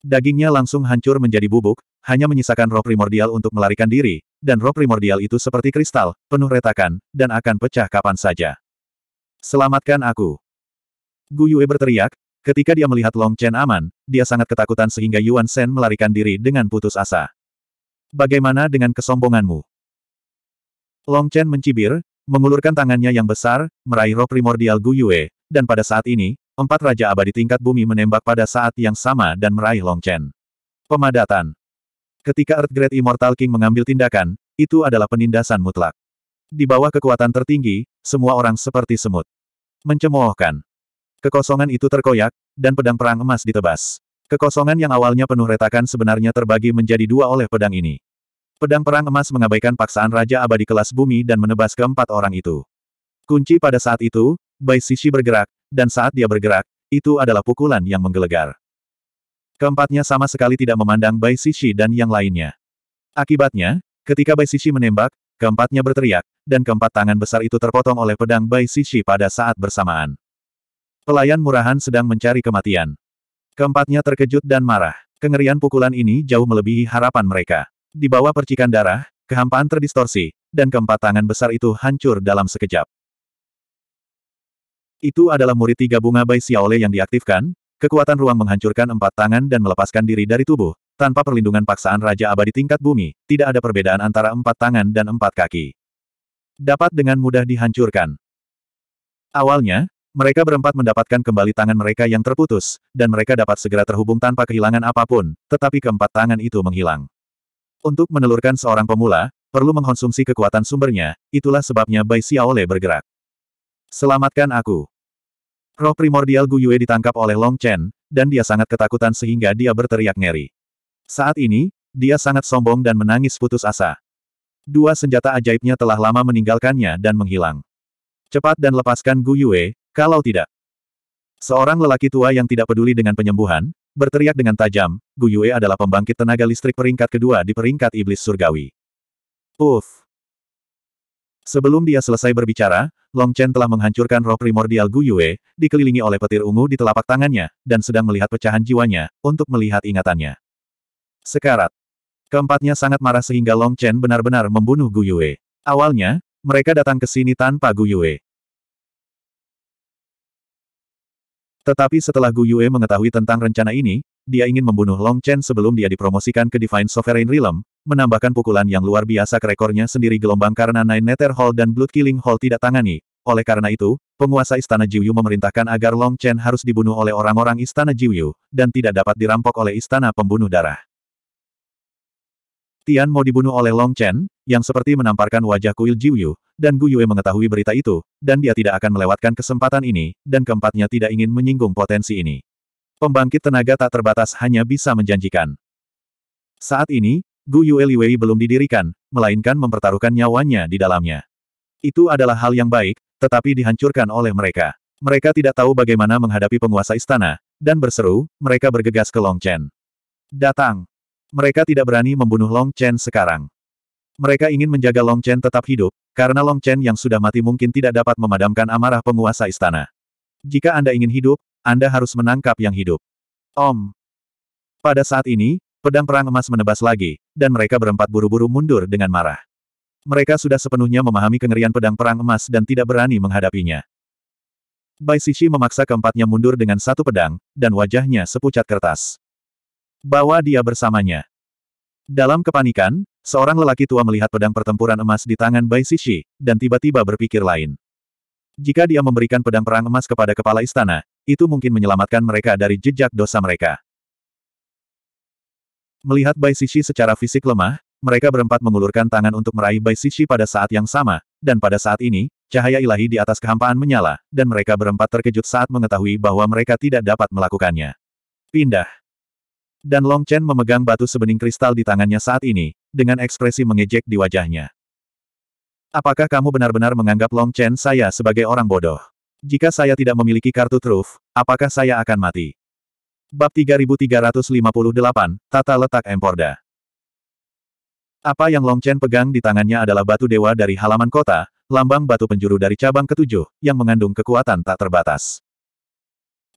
Dagingnya langsung hancur menjadi bubuk, hanya menyisakan roh primordial untuk melarikan diri, dan roh primordial itu seperti kristal, penuh retakan, dan akan pecah kapan saja. Selamatkan aku. Gu Yue berteriak, ketika dia melihat Long Chen aman, dia sangat ketakutan sehingga Yuan Shen melarikan diri dengan putus asa. Bagaimana dengan kesombonganmu? Long Chen mencibir, mengulurkan tangannya yang besar, meraih roh primordial Gu Yue, dan pada saat ini, empat raja abadi tingkat bumi menembak pada saat yang sama dan meraih Long Chen. Pemadatan. Ketika Earth Great Immortal King mengambil tindakan, itu adalah penindasan mutlak. Di bawah kekuatan tertinggi, semua orang seperti semut. Mencemoohkan. Kekosongan itu terkoyak, dan pedang perang emas ditebas. Kekosongan yang awalnya penuh retakan sebenarnya terbagi menjadi dua oleh pedang ini. Pedang perang emas mengabaikan paksaan Raja Abadi kelas bumi dan menebas keempat orang itu. Kunci pada saat itu, Bai Sisi bergerak, dan saat dia bergerak, itu adalah pukulan yang menggelegar. Keempatnya sama sekali tidak memandang Bai Sishi dan yang lainnya. Akibatnya, ketika Bai Sishi menembak, keempatnya berteriak, dan keempat tangan besar itu terpotong oleh pedang Bai Sishi pada saat bersamaan. Pelayan murahan sedang mencari kematian. Keempatnya terkejut dan marah. Kengerian pukulan ini jauh melebihi harapan mereka. Di bawah percikan darah, kehampaan terdistorsi, dan keempat tangan besar itu hancur dalam sekejap. Itu adalah murid tiga bunga Bai Xiaole yang diaktifkan, Kekuatan ruang menghancurkan empat tangan dan melepaskan diri dari tubuh, tanpa perlindungan paksaan Raja Abadi tingkat bumi, tidak ada perbedaan antara empat tangan dan empat kaki. Dapat dengan mudah dihancurkan. Awalnya, mereka berempat mendapatkan kembali tangan mereka yang terputus, dan mereka dapat segera terhubung tanpa kehilangan apapun, tetapi keempat tangan itu menghilang. Untuk menelurkan seorang pemula, perlu mengkonsumsi kekuatan sumbernya, itulah sebabnya Bai Xiaole bergerak. Selamatkan aku. Roh primordial Gu Yue ditangkap oleh Long Chen, dan dia sangat ketakutan sehingga dia berteriak ngeri. Saat ini, dia sangat sombong dan menangis putus asa. Dua senjata ajaibnya telah lama meninggalkannya dan menghilang. Cepat dan lepaskan Gu Yue, kalau tidak. Seorang lelaki tua yang tidak peduli dengan penyembuhan, berteriak dengan tajam, Gu Yue adalah pembangkit tenaga listrik peringkat kedua di peringkat iblis surgawi. Uff! Sebelum dia selesai berbicara, Long Chen telah menghancurkan roh primordial Gu Yue, dikelilingi oleh petir ungu di telapak tangannya, dan sedang melihat pecahan jiwanya, untuk melihat ingatannya. Sekarat. Keempatnya sangat marah sehingga Long Chen benar-benar membunuh Gu Yue. Awalnya, mereka datang ke sini tanpa Gu Yue. Tetapi setelah Gu Yue mengetahui tentang rencana ini, dia ingin membunuh Long Chen sebelum dia dipromosikan ke Divine Sovereign Realm, menambahkan pukulan yang luar biasa ke rekornya sendiri gelombang karena Nine Nether Hall dan Blood Killing Hall tidak tangani. Oleh karena itu, penguasa Istana Jiuyu memerintahkan agar Long Chen harus dibunuh oleh orang-orang Istana Jiuyu, dan tidak dapat dirampok oleh Istana Pembunuh Darah. Tian mau dibunuh oleh Long Chen, yang seperti menamparkan wajah kuil Jiuyu, dan Gu Yue mengetahui berita itu, dan dia tidak akan melewatkan kesempatan ini, dan keempatnya tidak ingin menyinggung potensi ini. Pembangkit tenaga tak terbatas hanya bisa menjanjikan. Saat ini, Gu Yueliwei belum didirikan, melainkan mempertaruhkan nyawanya di dalamnya. Itu adalah hal yang baik, tetapi dihancurkan oleh mereka. Mereka tidak tahu bagaimana menghadapi penguasa istana, dan berseru, mereka bergegas ke Long Chen. Datang! Mereka tidak berani membunuh Long Chen sekarang. Mereka ingin menjaga Long Chen tetap hidup, karena Long Chen yang sudah mati mungkin tidak dapat memadamkan amarah penguasa istana. Jika Anda ingin hidup, Anda harus menangkap yang hidup. Om! Pada saat ini, Pedang perang emas menebas lagi, dan mereka berempat buru-buru mundur dengan marah. Mereka sudah sepenuhnya memahami kengerian pedang perang emas dan tidak berani menghadapinya. Bai Sishi memaksa keempatnya mundur dengan satu pedang, dan wajahnya sepucat kertas. Bawa dia bersamanya. Dalam kepanikan, seorang lelaki tua melihat pedang pertempuran emas di tangan Bai Sishi, dan tiba-tiba berpikir lain. Jika dia memberikan pedang perang emas kepada kepala istana, itu mungkin menyelamatkan mereka dari jejak dosa mereka. Melihat Bai Sishi secara fisik lemah, mereka berempat mengulurkan tangan untuk meraih Bai Sishi pada saat yang sama, dan pada saat ini, cahaya ilahi di atas kehampaan menyala, dan mereka berempat terkejut saat mengetahui bahwa mereka tidak dapat melakukannya. Pindah. Dan Long Chen memegang batu sebening kristal di tangannya saat ini, dengan ekspresi mengejek di wajahnya. Apakah kamu benar-benar menganggap Long Chen saya sebagai orang bodoh? Jika saya tidak memiliki kartu truf, apakah saya akan mati? Bab 3358, Tata Letak Emporda Apa yang Long Chen pegang di tangannya adalah batu dewa dari halaman kota, lambang batu penjuru dari cabang ketujuh, yang mengandung kekuatan tak terbatas.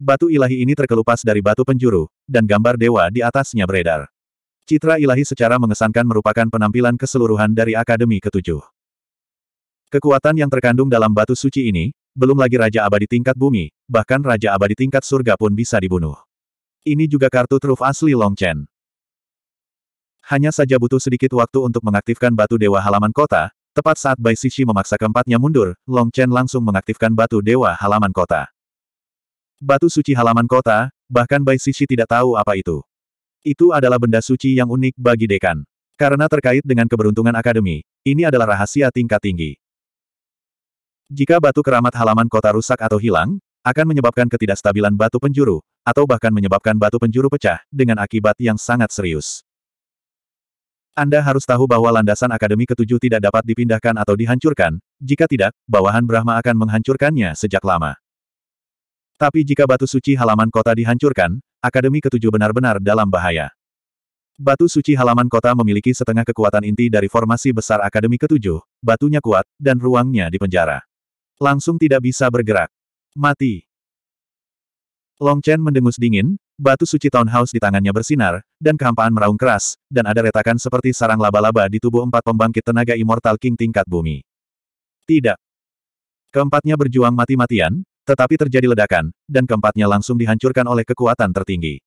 Batu ilahi ini terkelupas dari batu penjuru, dan gambar dewa di atasnya beredar. Citra ilahi secara mengesankan merupakan penampilan keseluruhan dari Akademi Ketujuh. Kekuatan yang terkandung dalam batu suci ini, belum lagi Raja Abadi tingkat bumi, bahkan Raja Abadi tingkat surga pun bisa dibunuh. Ini juga kartu truf asli Long Chen. Hanya saja butuh sedikit waktu untuk mengaktifkan batu dewa halaman kota, tepat saat Bai Sishi memaksa keempatnya mundur, Long Chen langsung mengaktifkan batu dewa halaman kota. Batu suci halaman kota, bahkan Bai Sishi tidak tahu apa itu. Itu adalah benda suci yang unik bagi dekan. Karena terkait dengan keberuntungan akademi, ini adalah rahasia tingkat tinggi. Jika batu keramat halaman kota rusak atau hilang, akan menyebabkan ketidakstabilan batu penjuru, atau bahkan menyebabkan batu penjuru pecah, dengan akibat yang sangat serius. Anda harus tahu bahwa landasan Akademi Ketujuh tidak dapat dipindahkan atau dihancurkan, jika tidak, bawahan Brahma akan menghancurkannya sejak lama. Tapi jika batu suci halaman kota dihancurkan, Akademi Ketujuh benar-benar dalam bahaya. Batu suci halaman kota memiliki setengah kekuatan inti dari formasi besar Akademi Ketujuh, batunya kuat, dan ruangnya dipenjara. Langsung tidak bisa bergerak. Mati. Long Chen mendengus dingin, batu suci townhouse di tangannya bersinar, dan kehampaan meraung keras, dan ada retakan seperti sarang laba-laba di tubuh empat pembangkit tenaga immortal king tingkat bumi. Tidak. Keempatnya berjuang mati-matian, tetapi terjadi ledakan, dan keempatnya langsung dihancurkan oleh kekuatan tertinggi.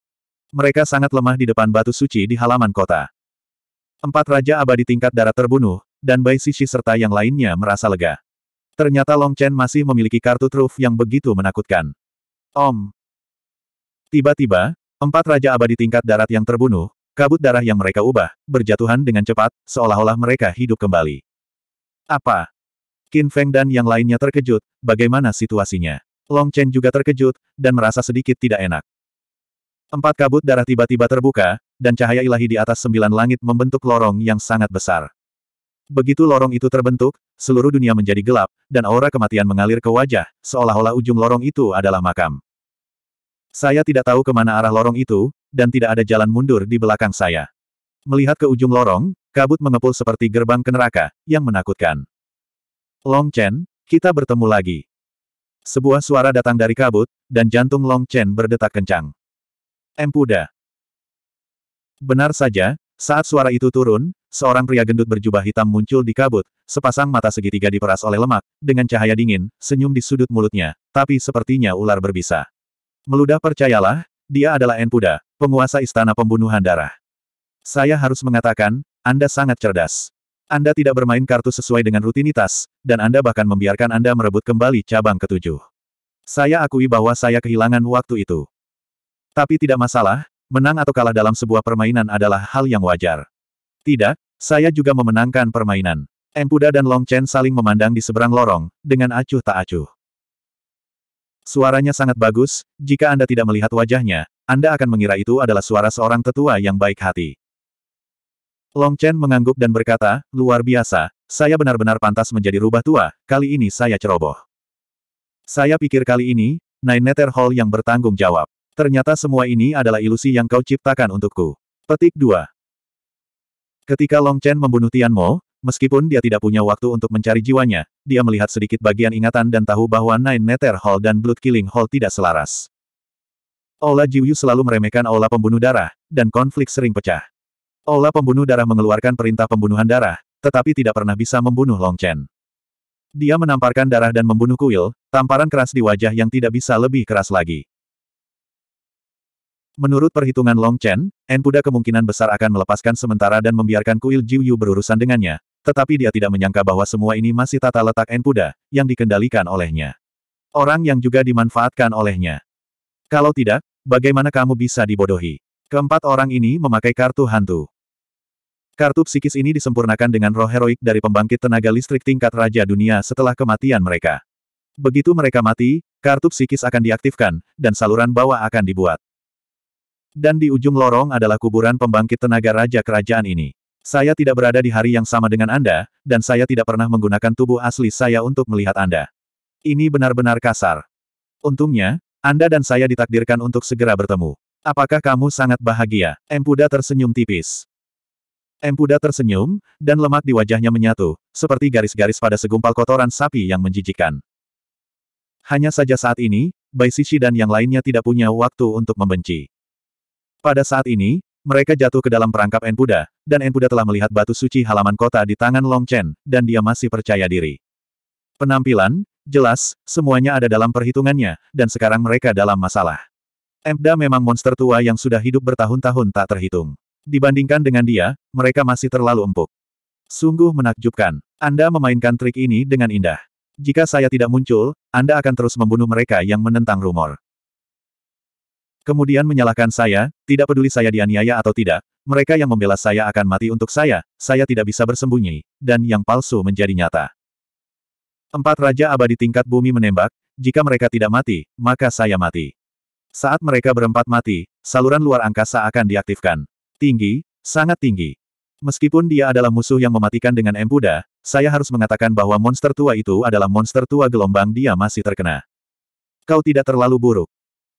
Mereka sangat lemah di depan batu suci di halaman kota. Empat raja abadi tingkat darat terbunuh, dan Bai Sisi serta yang lainnya merasa lega. Ternyata Long Chen masih memiliki kartu truf yang begitu menakutkan. Om. Tiba-tiba, empat raja abadi tingkat darat yang terbunuh, kabut darah yang mereka ubah, berjatuhan dengan cepat, seolah-olah mereka hidup kembali. Apa? Qin Feng dan yang lainnya terkejut, bagaimana situasinya? Long Chen juga terkejut, dan merasa sedikit tidak enak. Empat kabut darah tiba-tiba terbuka, dan cahaya ilahi di atas sembilan langit membentuk lorong yang sangat besar. Begitu lorong itu terbentuk, seluruh dunia menjadi gelap, dan aura kematian mengalir ke wajah, seolah-olah ujung lorong itu adalah makam. Saya tidak tahu kemana arah lorong itu, dan tidak ada jalan mundur di belakang saya. Melihat ke ujung lorong, kabut mengepul seperti gerbang ke neraka, yang menakutkan. Long Chen, kita bertemu lagi. Sebuah suara datang dari kabut, dan jantung Long Chen berdetak kencang. Empuda. Benar saja, saat suara itu turun, seorang pria gendut berjubah hitam muncul di kabut, sepasang mata segitiga diperas oleh lemak, dengan cahaya dingin, senyum di sudut mulutnya, tapi sepertinya ular berbisa. Meludah percayalah, dia adalah Enpuda, penguasa istana pembunuhan darah. Saya harus mengatakan, Anda sangat cerdas. Anda tidak bermain kartu sesuai dengan rutinitas, dan Anda bahkan membiarkan Anda merebut kembali cabang ketujuh. Saya akui bahwa saya kehilangan waktu itu. Tapi tidak masalah, Menang atau kalah dalam sebuah permainan adalah hal yang wajar. Tidak, saya juga memenangkan permainan. Empuda dan Long Chen saling memandang di seberang lorong, dengan acuh tak acuh. Suaranya sangat bagus, jika Anda tidak melihat wajahnya, Anda akan mengira itu adalah suara seorang tetua yang baik hati. Long Chen mengangguk dan berkata, luar biasa, saya benar-benar pantas menjadi rubah tua, kali ini saya ceroboh. Saya pikir kali ini, Nine Nether Hall yang bertanggung jawab. Ternyata semua ini adalah ilusi yang kau ciptakan untukku. Petik 2. Ketika Long Chen membunuh Tian Mo, meskipun dia tidak punya waktu untuk mencari jiwanya, dia melihat sedikit bagian ingatan dan tahu bahwa Nine Nether Hall dan Blood Killing Hall tidak selaras. Aula Jiuyu selalu meremehkan Ola pembunuh darah, dan konflik sering pecah. Ola pembunuh darah mengeluarkan perintah pembunuhan darah, tetapi tidak pernah bisa membunuh Long Chen. Dia menamparkan darah dan membunuh kuil, tamparan keras di wajah yang tidak bisa lebih keras lagi. Menurut perhitungan Long Chen, N Puda kemungkinan besar akan melepaskan sementara dan membiarkan kuil Jiuyu berurusan dengannya, tetapi dia tidak menyangka bahwa semua ini masih tata letak N Puda, yang dikendalikan olehnya. Orang yang juga dimanfaatkan olehnya. Kalau tidak, bagaimana kamu bisa dibodohi? Keempat orang ini memakai kartu hantu. Kartu psikis ini disempurnakan dengan roh heroik dari pembangkit tenaga listrik tingkat Raja Dunia setelah kematian mereka. Begitu mereka mati, kartu psikis akan diaktifkan, dan saluran bawah akan dibuat. Dan di ujung lorong adalah kuburan pembangkit tenaga raja kerajaan ini. Saya tidak berada di hari yang sama dengan Anda, dan saya tidak pernah menggunakan tubuh asli saya untuk melihat Anda. Ini benar-benar kasar. Untungnya, Anda dan saya ditakdirkan untuk segera bertemu. Apakah kamu sangat bahagia? Empuda tersenyum tipis. Empuda tersenyum, dan lemak di wajahnya menyatu, seperti garis-garis pada segumpal kotoran sapi yang menjijikan. Hanya saja saat ini, Bai Sishi dan yang lainnya tidak punya waktu untuk membenci. Pada saat ini, mereka jatuh ke dalam perangkap Enpuda, dan Enpuda telah melihat batu suci halaman kota di tangan Long Chen, dan dia masih percaya diri. Penampilan, jelas, semuanya ada dalam perhitungannya, dan sekarang mereka dalam masalah. Empda memang monster tua yang sudah hidup bertahun-tahun tak terhitung. Dibandingkan dengan dia, mereka masih terlalu empuk. Sungguh menakjubkan. Anda memainkan trik ini dengan indah. Jika saya tidak muncul, Anda akan terus membunuh mereka yang menentang rumor. Kemudian menyalahkan saya, tidak peduli saya dianiaya atau tidak, mereka yang membela saya akan mati untuk saya, saya tidak bisa bersembunyi, dan yang palsu menjadi nyata. Empat Raja Abadi tingkat bumi menembak, jika mereka tidak mati, maka saya mati. Saat mereka berempat mati, saluran luar angkasa akan diaktifkan. Tinggi, sangat tinggi. Meskipun dia adalah musuh yang mematikan dengan empuda, saya harus mengatakan bahwa monster tua itu adalah monster tua gelombang dia masih terkena. Kau tidak terlalu buruk.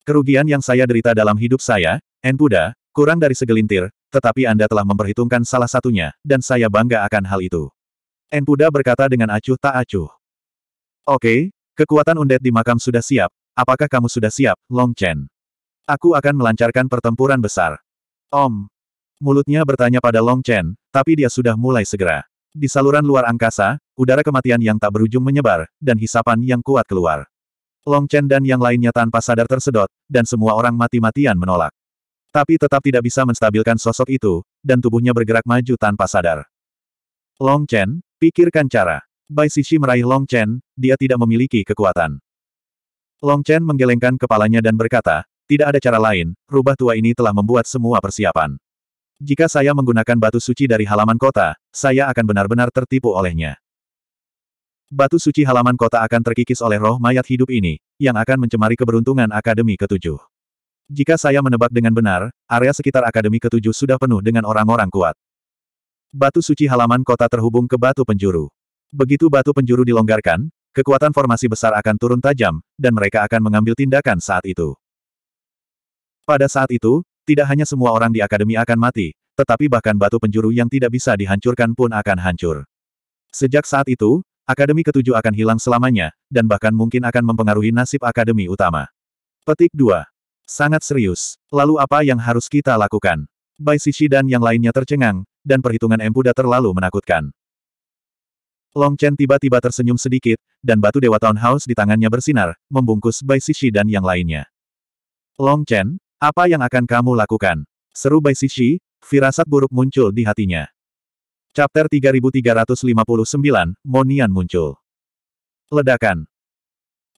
Kerugian yang saya derita dalam hidup saya, Enpuda, kurang dari segelintir, tetapi Anda telah memperhitungkan salah satunya, dan saya bangga akan hal itu. Enpuda berkata dengan acuh tak acuh. Oke, okay, kekuatan undet di makam sudah siap, apakah kamu sudah siap, Long Chen? Aku akan melancarkan pertempuran besar. Om. Mulutnya bertanya pada Long Chen, tapi dia sudah mulai segera. Di saluran luar angkasa, udara kematian yang tak berujung menyebar, dan hisapan yang kuat keluar. Long Chen dan yang lainnya tanpa sadar tersedot, dan semua orang mati-matian menolak. Tapi tetap tidak bisa menstabilkan sosok itu, dan tubuhnya bergerak maju tanpa sadar. Long Chen, pikirkan cara. Bai Sisi meraih Long Chen, dia tidak memiliki kekuatan. Long Chen menggelengkan kepalanya dan berkata, tidak ada cara lain, rubah tua ini telah membuat semua persiapan. Jika saya menggunakan batu suci dari halaman kota, saya akan benar-benar tertipu olehnya. Batu suci halaman kota akan terkikis oleh roh mayat hidup ini, yang akan mencemari keberuntungan Akademi ketujuh. Jika saya menebak dengan benar, area sekitar Akademi ketujuh sudah penuh dengan orang-orang kuat. Batu suci halaman kota terhubung ke batu penjuru. Begitu batu penjuru dilonggarkan, kekuatan formasi besar akan turun tajam, dan mereka akan mengambil tindakan saat itu. Pada saat itu, tidak hanya semua orang di Akademi akan mati, tetapi bahkan batu penjuru yang tidak bisa dihancurkan pun akan hancur. Sejak saat itu, Akademi ketujuh akan hilang selamanya, dan bahkan mungkin akan mempengaruhi nasib Akademi utama. Petik 2. Sangat serius. Lalu apa yang harus kita lakukan? Bai Sishi dan yang lainnya tercengang, dan perhitungan Empuda terlalu menakutkan. Long Chen tiba-tiba tersenyum sedikit, dan batu Dewa Townhouse di tangannya bersinar, membungkus Bai Sishi dan yang lainnya. Long Chen, apa yang akan kamu lakukan? Seru Bai Sishi, firasat buruk muncul di hatinya. Chapter 3359, Monian muncul. Ledakan.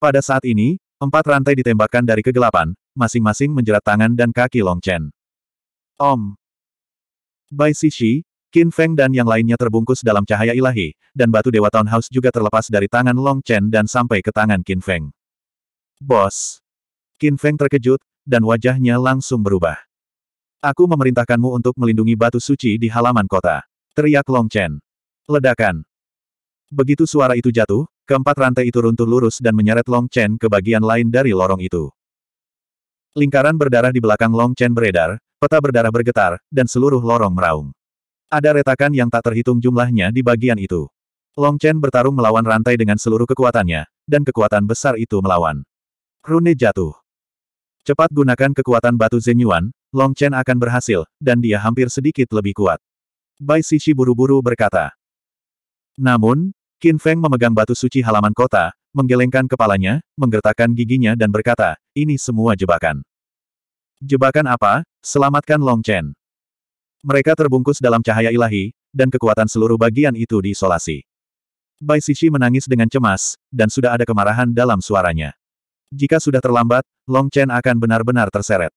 Pada saat ini, empat rantai ditembakkan dari kegelapan, masing-masing menjerat tangan dan kaki Long Chen. Om. Bai Sishi, Qin Feng dan yang lainnya terbungkus dalam cahaya ilahi, dan batu Dewa Townhouse juga terlepas dari tangan Long Chen dan sampai ke tangan Qin Feng. Bos. Qin Feng terkejut, dan wajahnya langsung berubah. Aku memerintahkanmu untuk melindungi batu suci di halaman kota. Teriak Long Chen. Ledakan. Begitu suara itu jatuh, keempat rantai itu runtuh lurus dan menyeret Long Chen ke bagian lain dari lorong itu. Lingkaran berdarah di belakang Long Chen beredar, peta berdarah bergetar, dan seluruh lorong meraung. Ada retakan yang tak terhitung jumlahnya di bagian itu. Long Chen bertarung melawan rantai dengan seluruh kekuatannya, dan kekuatan besar itu melawan. Rune jatuh. Cepat gunakan kekuatan batu Zenyuan, Long Chen akan berhasil, dan dia hampir sedikit lebih kuat. Bai Sishi buru-buru berkata. Namun, Qin Feng memegang batu suci halaman kota, menggelengkan kepalanya, menggertakkan giginya dan berkata, ini semua jebakan. Jebakan apa? Selamatkan Long Chen. Mereka terbungkus dalam cahaya ilahi, dan kekuatan seluruh bagian itu diisolasi. Bai Sishi menangis dengan cemas, dan sudah ada kemarahan dalam suaranya. Jika sudah terlambat, Long Chen akan benar-benar terseret.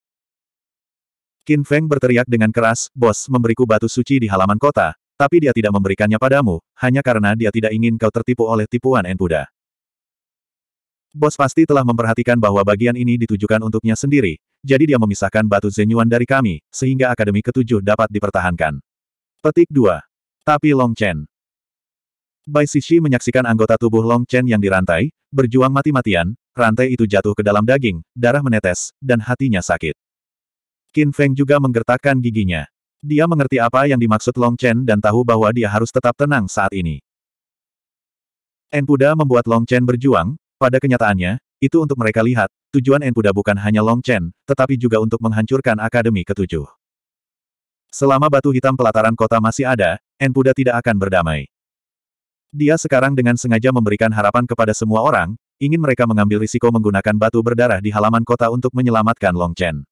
Qin Feng berteriak dengan keras, bos memberiku batu suci di halaman kota, tapi dia tidak memberikannya padamu, hanya karena dia tidak ingin kau tertipu oleh tipuan En Buddha. Bos pasti telah memperhatikan bahwa bagian ini ditujukan untuknya sendiri, jadi dia memisahkan batu Zenyuan dari kami, sehingga Akademi Ketujuh dapat dipertahankan. Petik 2. Tapi Long Chen. Bai Sishi menyaksikan anggota tubuh Long Chen yang dirantai, berjuang mati-matian, rantai itu jatuh ke dalam daging, darah menetes, dan hatinya sakit. Qin Feng juga menggertakkan giginya. Dia mengerti apa yang dimaksud Long Chen dan tahu bahwa dia harus tetap tenang saat ini. Enpuda membuat Long Chen berjuang, pada kenyataannya, itu untuk mereka lihat, tujuan Enpuda bukan hanya Long Chen, tetapi juga untuk menghancurkan Akademi Ketujuh. Selama batu hitam pelataran kota masih ada, Enpuda tidak akan berdamai. Dia sekarang dengan sengaja memberikan harapan kepada semua orang, ingin mereka mengambil risiko menggunakan batu berdarah di halaman kota untuk menyelamatkan Long Chen.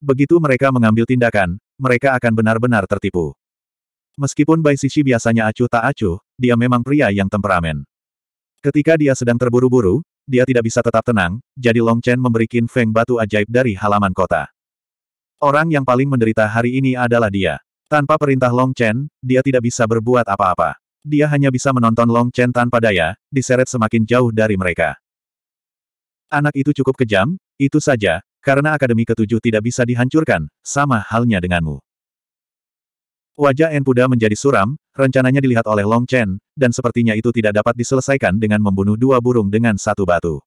Begitu mereka mengambil tindakan, mereka akan benar-benar tertipu. Meskipun Bai Sisi biasanya acuh tak acuh, dia memang pria yang temperamen. Ketika dia sedang terburu-buru, dia tidak bisa tetap tenang, jadi Long Chen memberi Qin Feng batu ajaib dari halaman kota. Orang yang paling menderita hari ini adalah dia. Tanpa perintah Long Chen, dia tidak bisa berbuat apa-apa. Dia hanya bisa menonton Long Chen tanpa daya, diseret semakin jauh dari mereka. Anak itu cukup kejam, itu saja, karena Akademi Ketujuh tidak bisa dihancurkan, sama halnya denganmu. Wajah Enpuda menjadi suram, rencananya dilihat oleh Long Chen, dan sepertinya itu tidak dapat diselesaikan dengan membunuh dua burung dengan satu batu.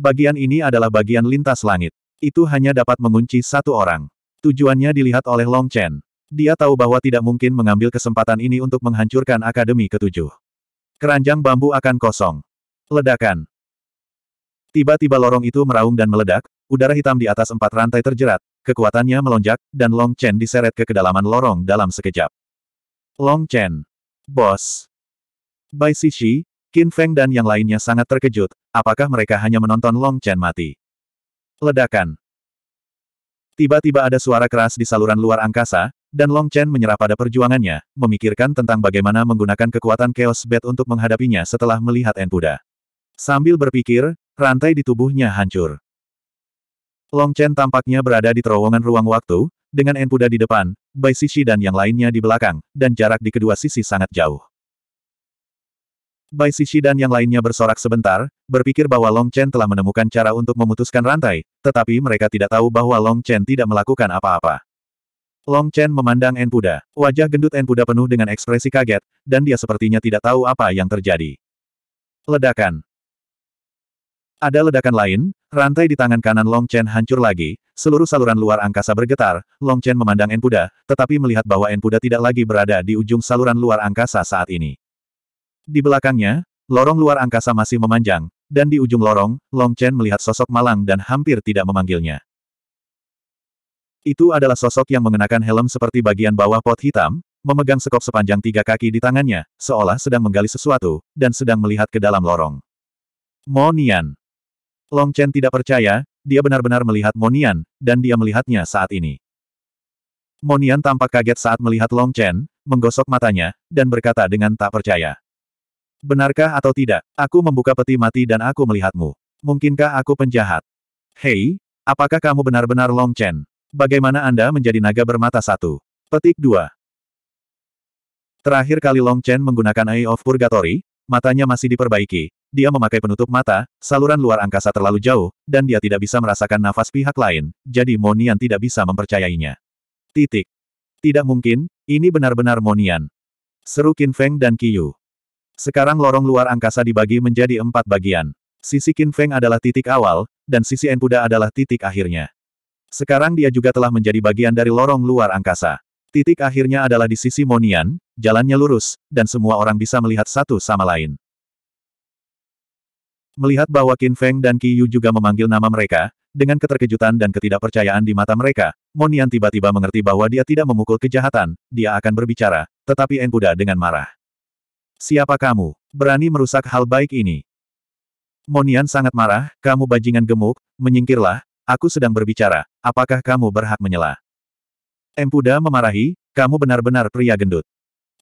Bagian ini adalah bagian lintas langit. Itu hanya dapat mengunci satu orang. Tujuannya dilihat oleh Long Chen. Dia tahu bahwa tidak mungkin mengambil kesempatan ini untuk menghancurkan Akademi Ketujuh. Keranjang bambu akan kosong. Ledakan. Tiba-tiba lorong itu meraung dan meledak, udara hitam di atas empat rantai terjerat, kekuatannya melonjak, dan Long Chen diseret ke kedalaman lorong dalam sekejap. Long Chen. Bos. Bai Xixi, Qin Feng dan yang lainnya sangat terkejut, apakah mereka hanya menonton Long Chen mati. Ledakan. Tiba-tiba ada suara keras di saluran luar angkasa, dan Long Chen menyerah pada perjuangannya, memikirkan tentang bagaimana menggunakan kekuatan Chaos Bat untuk menghadapinya setelah melihat Enpuda. Sambil berpikir, rantai di tubuhnya hancur. Long Chen tampaknya berada di terowongan ruang waktu, dengan Enpuda di depan, Bai Sisi dan yang lainnya di belakang, dan jarak di kedua sisi sangat jauh. Bai Sisi dan yang lainnya bersorak sebentar, berpikir bahwa Long Chen telah menemukan cara untuk memutuskan rantai, tetapi mereka tidak tahu bahwa Long Chen tidak melakukan apa-apa. Long Chen memandang Enpuda. Wajah gendut Enpuda penuh dengan ekspresi kaget, dan dia sepertinya tidak tahu apa yang terjadi. Ledakan. Ada ledakan lain, Rantai di tangan kanan Long Chen hancur lagi, seluruh saluran luar angkasa bergetar, Long Chen memandang Enpuda, tetapi melihat bahwa Enpuda tidak lagi berada di ujung saluran luar angkasa saat ini. Di belakangnya, lorong luar angkasa masih memanjang, dan di ujung lorong, Long Chen melihat sosok malang dan hampir tidak memanggilnya. Itu adalah sosok yang mengenakan helm seperti bagian bawah pot hitam, memegang sekop sepanjang tiga kaki di tangannya, seolah sedang menggali sesuatu, dan sedang melihat ke dalam lorong. Monian. Long Chen tidak percaya, dia benar-benar melihat Monian, dan dia melihatnya saat ini. Monian tampak kaget saat melihat Long Chen, menggosok matanya, dan berkata dengan tak percaya. Benarkah atau tidak, aku membuka peti mati dan aku melihatmu. Mungkinkah aku penjahat? Hei, apakah kamu benar-benar Long Chen? Bagaimana Anda menjadi naga bermata satu? Petik 2. Terakhir kali Long Chen menggunakan Eye of Purgatory, matanya masih diperbaiki, dia memakai penutup mata, saluran luar angkasa terlalu jauh, dan dia tidak bisa merasakan nafas pihak lain, jadi Monian tidak bisa mempercayainya. Titik. Tidak mungkin, ini benar-benar Monian. Seru Qin Feng dan Qiyu. Sekarang lorong luar angkasa dibagi menjadi empat bagian. Sisi Qin Feng adalah titik awal, dan sisi Enpuda adalah titik akhirnya. Sekarang dia juga telah menjadi bagian dari lorong luar angkasa. Titik akhirnya adalah di sisi Monian, jalannya lurus, dan semua orang bisa melihat satu sama lain. Melihat bahwa Qin Feng dan Qi Yu juga memanggil nama mereka, dengan keterkejutan dan ketidakpercayaan di mata mereka, Monian tiba-tiba mengerti bahwa dia tidak memukul kejahatan, dia akan berbicara, tetapi Enkuda dengan marah. Siapa kamu? Berani merusak hal baik ini? Monian sangat marah, kamu bajingan gemuk, menyingkirlah, aku sedang berbicara, apakah kamu berhak menyela? Empuda memarahi, kamu benar-benar pria gendut.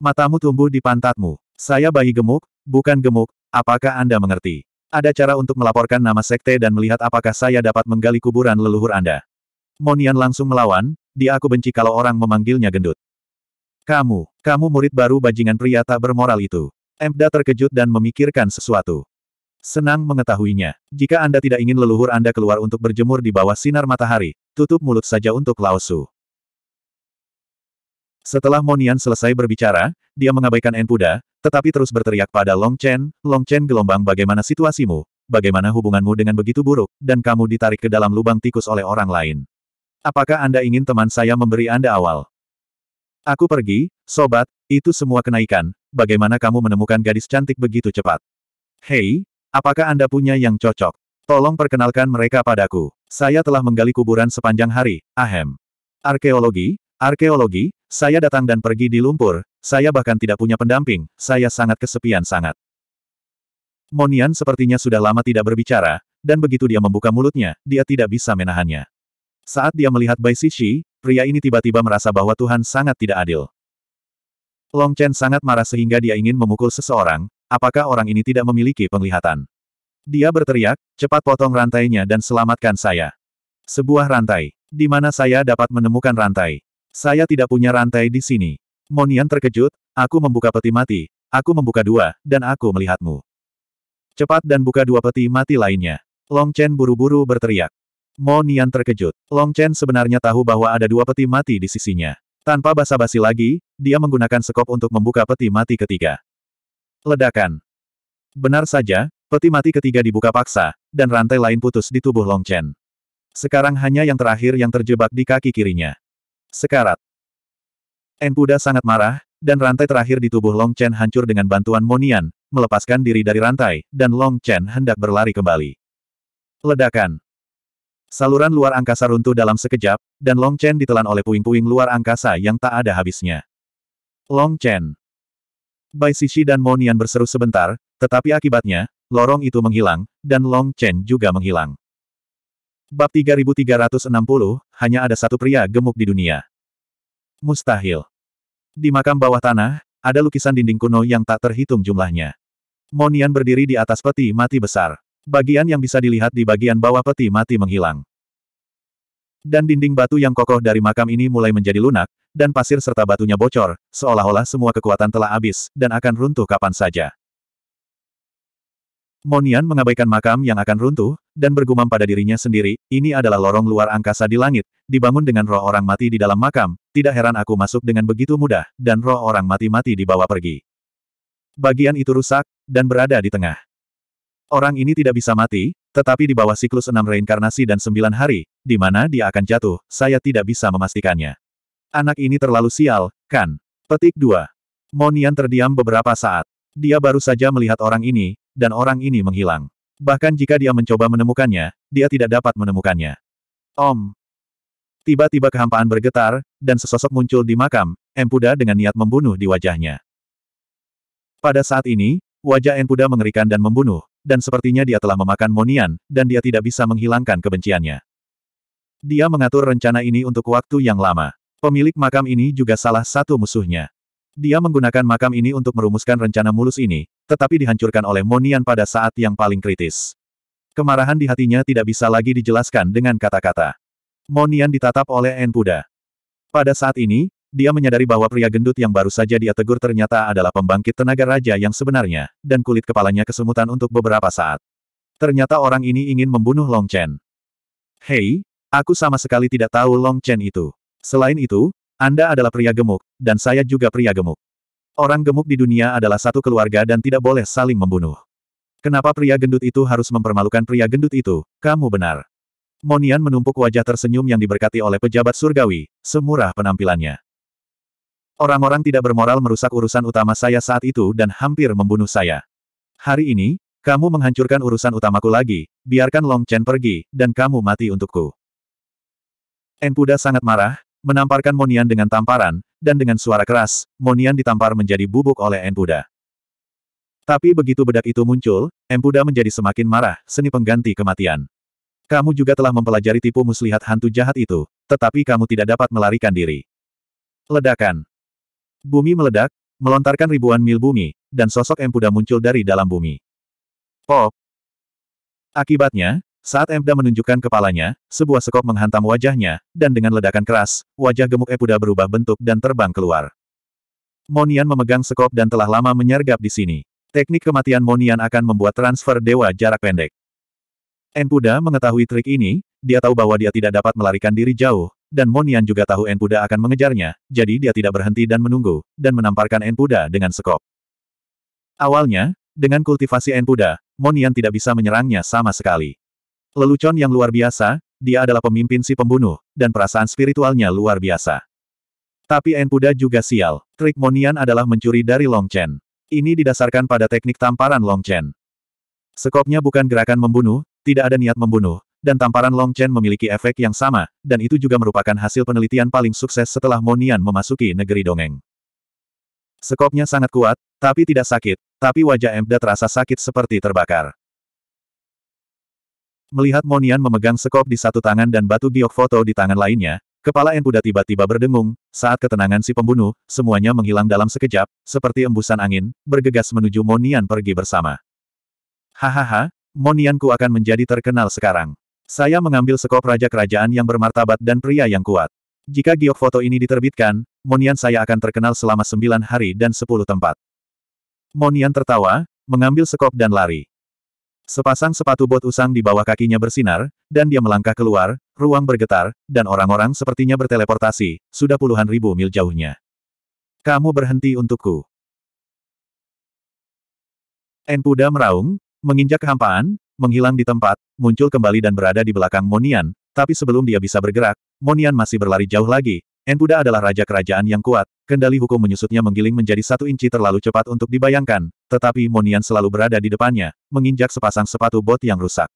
Matamu tumbuh di pantatmu. Saya bayi gemuk, bukan gemuk, apakah Anda mengerti? Ada cara untuk melaporkan nama sekte dan melihat apakah saya dapat menggali kuburan leluhur Anda. Monian langsung melawan, dia aku benci kalau orang memanggilnya gendut. Kamu, kamu murid baru bajingan pria tak bermoral itu. Emda terkejut dan memikirkan sesuatu. Senang mengetahuinya. Jika Anda tidak ingin leluhur Anda keluar untuk berjemur di bawah sinar matahari, tutup mulut saja untuk Laosu. Setelah Monian selesai berbicara, dia mengabaikan Enpuda, tetapi terus berteriak pada Long Chen, Long Chen gelombang bagaimana situasimu, bagaimana hubunganmu dengan begitu buruk, dan kamu ditarik ke dalam lubang tikus oleh orang lain. Apakah Anda ingin teman saya memberi Anda awal? Aku pergi, sobat, itu semua kenaikan, bagaimana kamu menemukan gadis cantik begitu cepat? Hei, apakah Anda punya yang cocok? Tolong perkenalkan mereka padaku. Saya telah menggali kuburan sepanjang hari, ahem. Arkeologi, Arkeologi, saya datang dan pergi di lumpur, saya bahkan tidak punya pendamping, saya sangat kesepian sangat. Monian sepertinya sudah lama tidak berbicara, dan begitu dia membuka mulutnya, dia tidak bisa menahannya. Saat dia melihat Bai Sishi, pria ini tiba-tiba merasa bahwa Tuhan sangat tidak adil. Long Chen sangat marah sehingga dia ingin memukul seseorang, apakah orang ini tidak memiliki penglihatan. Dia berteriak, cepat potong rantainya dan selamatkan saya. Sebuah rantai, di mana saya dapat menemukan rantai. Saya tidak punya rantai di sini. Monian terkejut, aku membuka peti mati, aku membuka dua, dan aku melihatmu. Cepat dan buka dua peti mati lainnya. Long Chen buru-buru berteriak. Monian terkejut. Long Chen sebenarnya tahu bahwa ada dua peti mati di sisinya. Tanpa basa-basi lagi, dia menggunakan sekop untuk membuka peti mati ketiga. Ledakan. Benar saja, peti mati ketiga dibuka paksa, dan rantai lain putus di tubuh Long Chen. Sekarang hanya yang terakhir yang terjebak di kaki kirinya. Sekarat. Enpuda sangat marah, dan rantai terakhir di tubuh Long Chen hancur dengan bantuan Monian, melepaskan diri dari rantai, dan Long Chen hendak berlari kembali. Ledakan. Saluran luar angkasa runtuh dalam sekejap, dan Long Chen ditelan oleh puing-puing luar angkasa yang tak ada habisnya. Long Chen. Bai Sishi dan Monian berseru sebentar, tetapi akibatnya, lorong itu menghilang, dan Long Chen juga menghilang. Bab 3360, hanya ada satu pria gemuk di dunia. Mustahil. Di makam bawah tanah, ada lukisan dinding kuno yang tak terhitung jumlahnya. Monian berdiri di atas peti mati besar. Bagian yang bisa dilihat di bagian bawah peti mati menghilang. Dan dinding batu yang kokoh dari makam ini mulai menjadi lunak, dan pasir serta batunya bocor, seolah-olah semua kekuatan telah habis, dan akan runtuh kapan saja. Monian mengabaikan makam yang akan runtuh, dan bergumam pada dirinya sendiri, ini adalah lorong luar angkasa di langit, dibangun dengan roh orang mati di dalam makam, tidak heran aku masuk dengan begitu mudah, dan roh orang mati-mati dibawa pergi. Bagian itu rusak, dan berada di tengah. Orang ini tidak bisa mati, tetapi di bawah siklus enam reinkarnasi dan sembilan hari, di mana dia akan jatuh, saya tidak bisa memastikannya. Anak ini terlalu sial, kan? Petik 2. Monian terdiam beberapa saat. Dia baru saja melihat orang ini, dan orang ini menghilang. Bahkan jika dia mencoba menemukannya, dia tidak dapat menemukannya. Om. Tiba-tiba kehampaan bergetar, dan sesosok muncul di makam, Empuda dengan niat membunuh di wajahnya. Pada saat ini, wajah Empuda mengerikan dan membunuh, dan sepertinya dia telah memakan Monian, dan dia tidak bisa menghilangkan kebenciannya. Dia mengatur rencana ini untuk waktu yang lama. Pemilik makam ini juga salah satu musuhnya. Dia menggunakan makam ini untuk merumuskan rencana mulus ini, tetapi dihancurkan oleh Monian pada saat yang paling kritis. Kemarahan di hatinya tidak bisa lagi dijelaskan dengan kata-kata. Monian ditatap oleh Enpuda. Pada saat ini, dia menyadari bahwa pria gendut yang baru saja dia tegur ternyata adalah pembangkit tenaga raja yang sebenarnya, dan kulit kepalanya kesemutan untuk beberapa saat. Ternyata orang ini ingin membunuh Long Chen. Hei, aku sama sekali tidak tahu Long Chen itu. Selain itu, anda adalah pria gemuk, dan saya juga pria gemuk. Orang gemuk di dunia adalah satu keluarga dan tidak boleh saling membunuh. Kenapa pria gendut itu harus mempermalukan pria gendut itu? Kamu benar. Monian menumpuk wajah tersenyum yang diberkati oleh pejabat surgawi, semurah penampilannya. Orang-orang tidak bermoral merusak urusan utama saya saat itu dan hampir membunuh saya. Hari ini, kamu menghancurkan urusan utamaku lagi, biarkan Long Chen pergi, dan kamu mati untukku. Enpuda sangat marah, menamparkan Monian dengan tamparan, dan dengan suara keras, Monian ditampar menjadi bubuk oleh Empuda. Tapi begitu bedak itu muncul, Empuda menjadi semakin marah, seni pengganti kematian. Kamu juga telah mempelajari tipu muslihat hantu jahat itu, tetapi kamu tidak dapat melarikan diri. Ledakan. Bumi meledak, melontarkan ribuan mil bumi, dan sosok Empuda muncul dari dalam bumi. Pop. Akibatnya, saat Emda menunjukkan kepalanya, sebuah sekop menghantam wajahnya, dan dengan ledakan keras, wajah gemuk Epuda berubah bentuk dan terbang keluar. Monian memegang sekop dan telah lama menyergap di sini. Teknik kematian Monian akan membuat transfer dewa jarak pendek. Enpuda mengetahui trik ini, dia tahu bahwa dia tidak dapat melarikan diri jauh, dan Monian juga tahu Enpuda akan mengejarnya, jadi dia tidak berhenti dan menunggu, dan menamparkan Enpuda dengan sekop. Awalnya, dengan kultivasi Enpuda, Monian tidak bisa menyerangnya sama sekali. Lelucon yang luar biasa, dia adalah pemimpin si pembunuh, dan perasaan spiritualnya luar biasa. Tapi Enpuda juga sial. Trik Monian adalah mencuri dari Long Chen. Ini didasarkan pada teknik tamparan Long Chen. Sekopnya bukan gerakan membunuh, tidak ada niat membunuh, dan tamparan Long Chen memiliki efek yang sama, dan itu juga merupakan hasil penelitian paling sukses setelah Monian memasuki negeri dongeng. Sekopnya sangat kuat, tapi tidak sakit, tapi wajah Embda terasa sakit seperti terbakar. Melihat Monian memegang sekop di satu tangan dan batu giok foto di tangan lainnya, kepala Enpuda tiba-tiba berdengung, saat ketenangan si pembunuh, semuanya menghilang dalam sekejap, seperti embusan angin, bergegas menuju Monian pergi bersama. Hahaha, Monianku akan menjadi terkenal sekarang. Saya mengambil sekop raja kerajaan yang bermartabat dan pria yang kuat. Jika giok foto ini diterbitkan, Monian saya akan terkenal selama sembilan hari dan sepuluh tempat. Monian tertawa, mengambil sekop dan lari. Sepasang sepatu bot usang di bawah kakinya bersinar, dan dia melangkah keluar, ruang bergetar, dan orang-orang sepertinya berteleportasi, sudah puluhan ribu mil jauhnya. Kamu berhenti untukku. Enpuda meraung, menginjak kehampaan, menghilang di tempat, muncul kembali dan berada di belakang Monian, tapi sebelum dia bisa bergerak, Monian masih berlari jauh lagi. Enpuda adalah raja kerajaan yang kuat, kendali hukum menyusutnya menggiling menjadi satu inci terlalu cepat untuk dibayangkan, tetapi Monian selalu berada di depannya, menginjak sepasang sepatu bot yang rusak.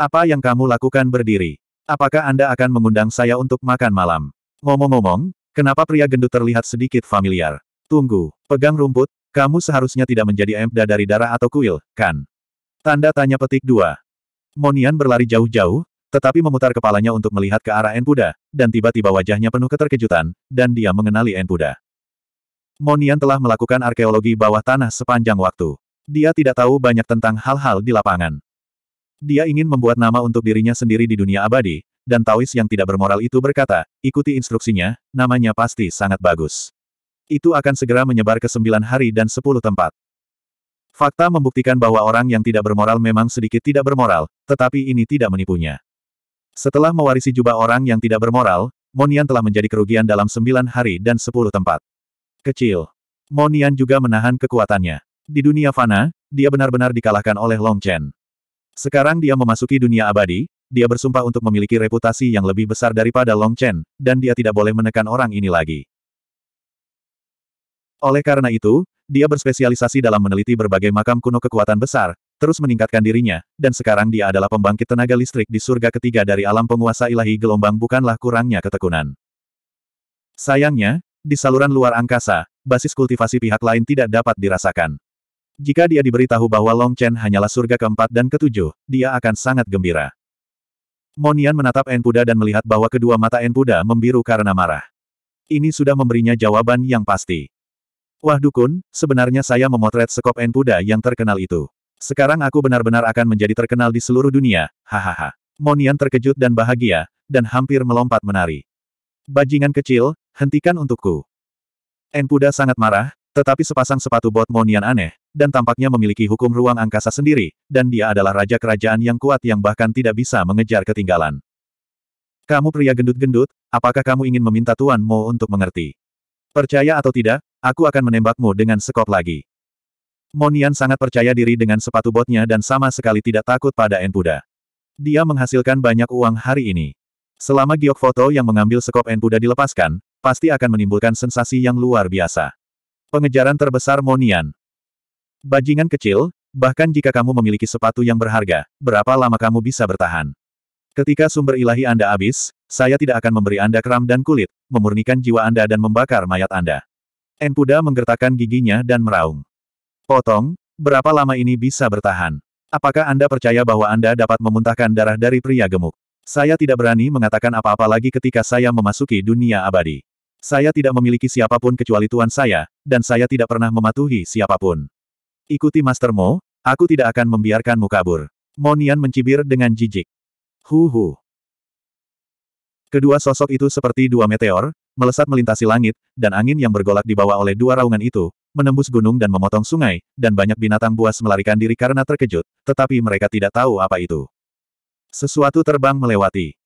Apa yang kamu lakukan berdiri? Apakah Anda akan mengundang saya untuk makan malam? Ngomong-ngomong, kenapa pria gendut terlihat sedikit familiar? Tunggu, pegang rumput, kamu seharusnya tidak menjadi emda dari darah atau kuil, kan? Tanda tanya petik dua. Monian berlari jauh-jauh, tetapi memutar kepalanya untuk melihat ke arah Enpuda, dan tiba-tiba wajahnya penuh keterkejutan, dan dia mengenali Enpuda. Monian telah melakukan arkeologi bawah tanah sepanjang waktu. Dia tidak tahu banyak tentang hal-hal di lapangan. Dia ingin membuat nama untuk dirinya sendiri di dunia abadi, dan Taois yang tidak bermoral itu berkata, ikuti instruksinya, namanya pasti sangat bagus. Itu akan segera menyebar ke sembilan hari dan sepuluh tempat. Fakta membuktikan bahwa orang yang tidak bermoral memang sedikit tidak bermoral, tetapi ini tidak menipunya. Setelah mewarisi jubah orang yang tidak bermoral, Monian telah menjadi kerugian dalam sembilan hari dan sepuluh tempat kecil. Monian juga menahan kekuatannya. Di dunia fana, dia benar-benar dikalahkan oleh Long Chen. Sekarang dia memasuki dunia abadi, dia bersumpah untuk memiliki reputasi yang lebih besar daripada Long Chen, dan dia tidak boleh menekan orang ini lagi. Oleh karena itu, dia berspesialisasi dalam meneliti berbagai makam kuno kekuatan besar, terus meningkatkan dirinya, dan sekarang dia adalah pembangkit tenaga listrik di surga ketiga dari alam penguasa ilahi gelombang bukanlah kurangnya ketekunan. Sayangnya, di saluran luar angkasa, basis kultivasi pihak lain tidak dapat dirasakan. Jika dia diberitahu bahwa Long Chen hanyalah surga keempat dan ketujuh, dia akan sangat gembira. Monian menatap Enpuda dan melihat bahwa kedua mata Enpuda membiru karena marah. Ini sudah memberinya jawaban yang pasti. Wah dukun, sebenarnya saya memotret sekop Enpuda yang terkenal itu. Sekarang aku benar-benar akan menjadi terkenal di seluruh dunia, hahaha. Monian terkejut dan bahagia, dan hampir melompat menari. Bajingan kecil, Hentikan untukku. Enpuda sangat marah, tetapi sepasang sepatu bot Monian aneh, dan tampaknya memiliki hukum ruang angkasa sendiri, dan dia adalah raja kerajaan yang kuat yang bahkan tidak bisa mengejar ketinggalan. Kamu pria gendut-gendut, apakah kamu ingin meminta Tuan Mo untuk mengerti? Percaya atau tidak, aku akan menembakmu dengan sekop lagi. Monian sangat percaya diri dengan sepatu botnya dan sama sekali tidak takut pada Enpuda. Dia menghasilkan banyak uang hari ini. Selama giok foto yang mengambil sekop Enpuda dilepaskan, pasti akan menimbulkan sensasi yang luar biasa. Pengejaran terbesar Monian. Bajingan kecil, bahkan jika kamu memiliki sepatu yang berharga, berapa lama kamu bisa bertahan? Ketika sumber ilahi Anda habis, saya tidak akan memberi Anda kram dan kulit, memurnikan jiwa Anda dan membakar mayat Anda. Enpuda menggertakkan giginya dan meraung. Potong, berapa lama ini bisa bertahan? Apakah Anda percaya bahwa Anda dapat memuntahkan darah dari pria gemuk? Saya tidak berani mengatakan apa-apa lagi ketika saya memasuki dunia abadi. Saya tidak memiliki siapapun kecuali tuan saya, dan saya tidak pernah mematuhi siapapun. Ikuti Master Mo, aku tidak akan membiarkanmu kabur. Monian mencibir dengan jijik. Huhu. Kedua sosok itu seperti dua meteor, melesat melintasi langit, dan angin yang bergolak dibawa oleh dua raungan itu, menembus gunung dan memotong sungai, dan banyak binatang buas melarikan diri karena terkejut, tetapi mereka tidak tahu apa itu. Sesuatu terbang melewati.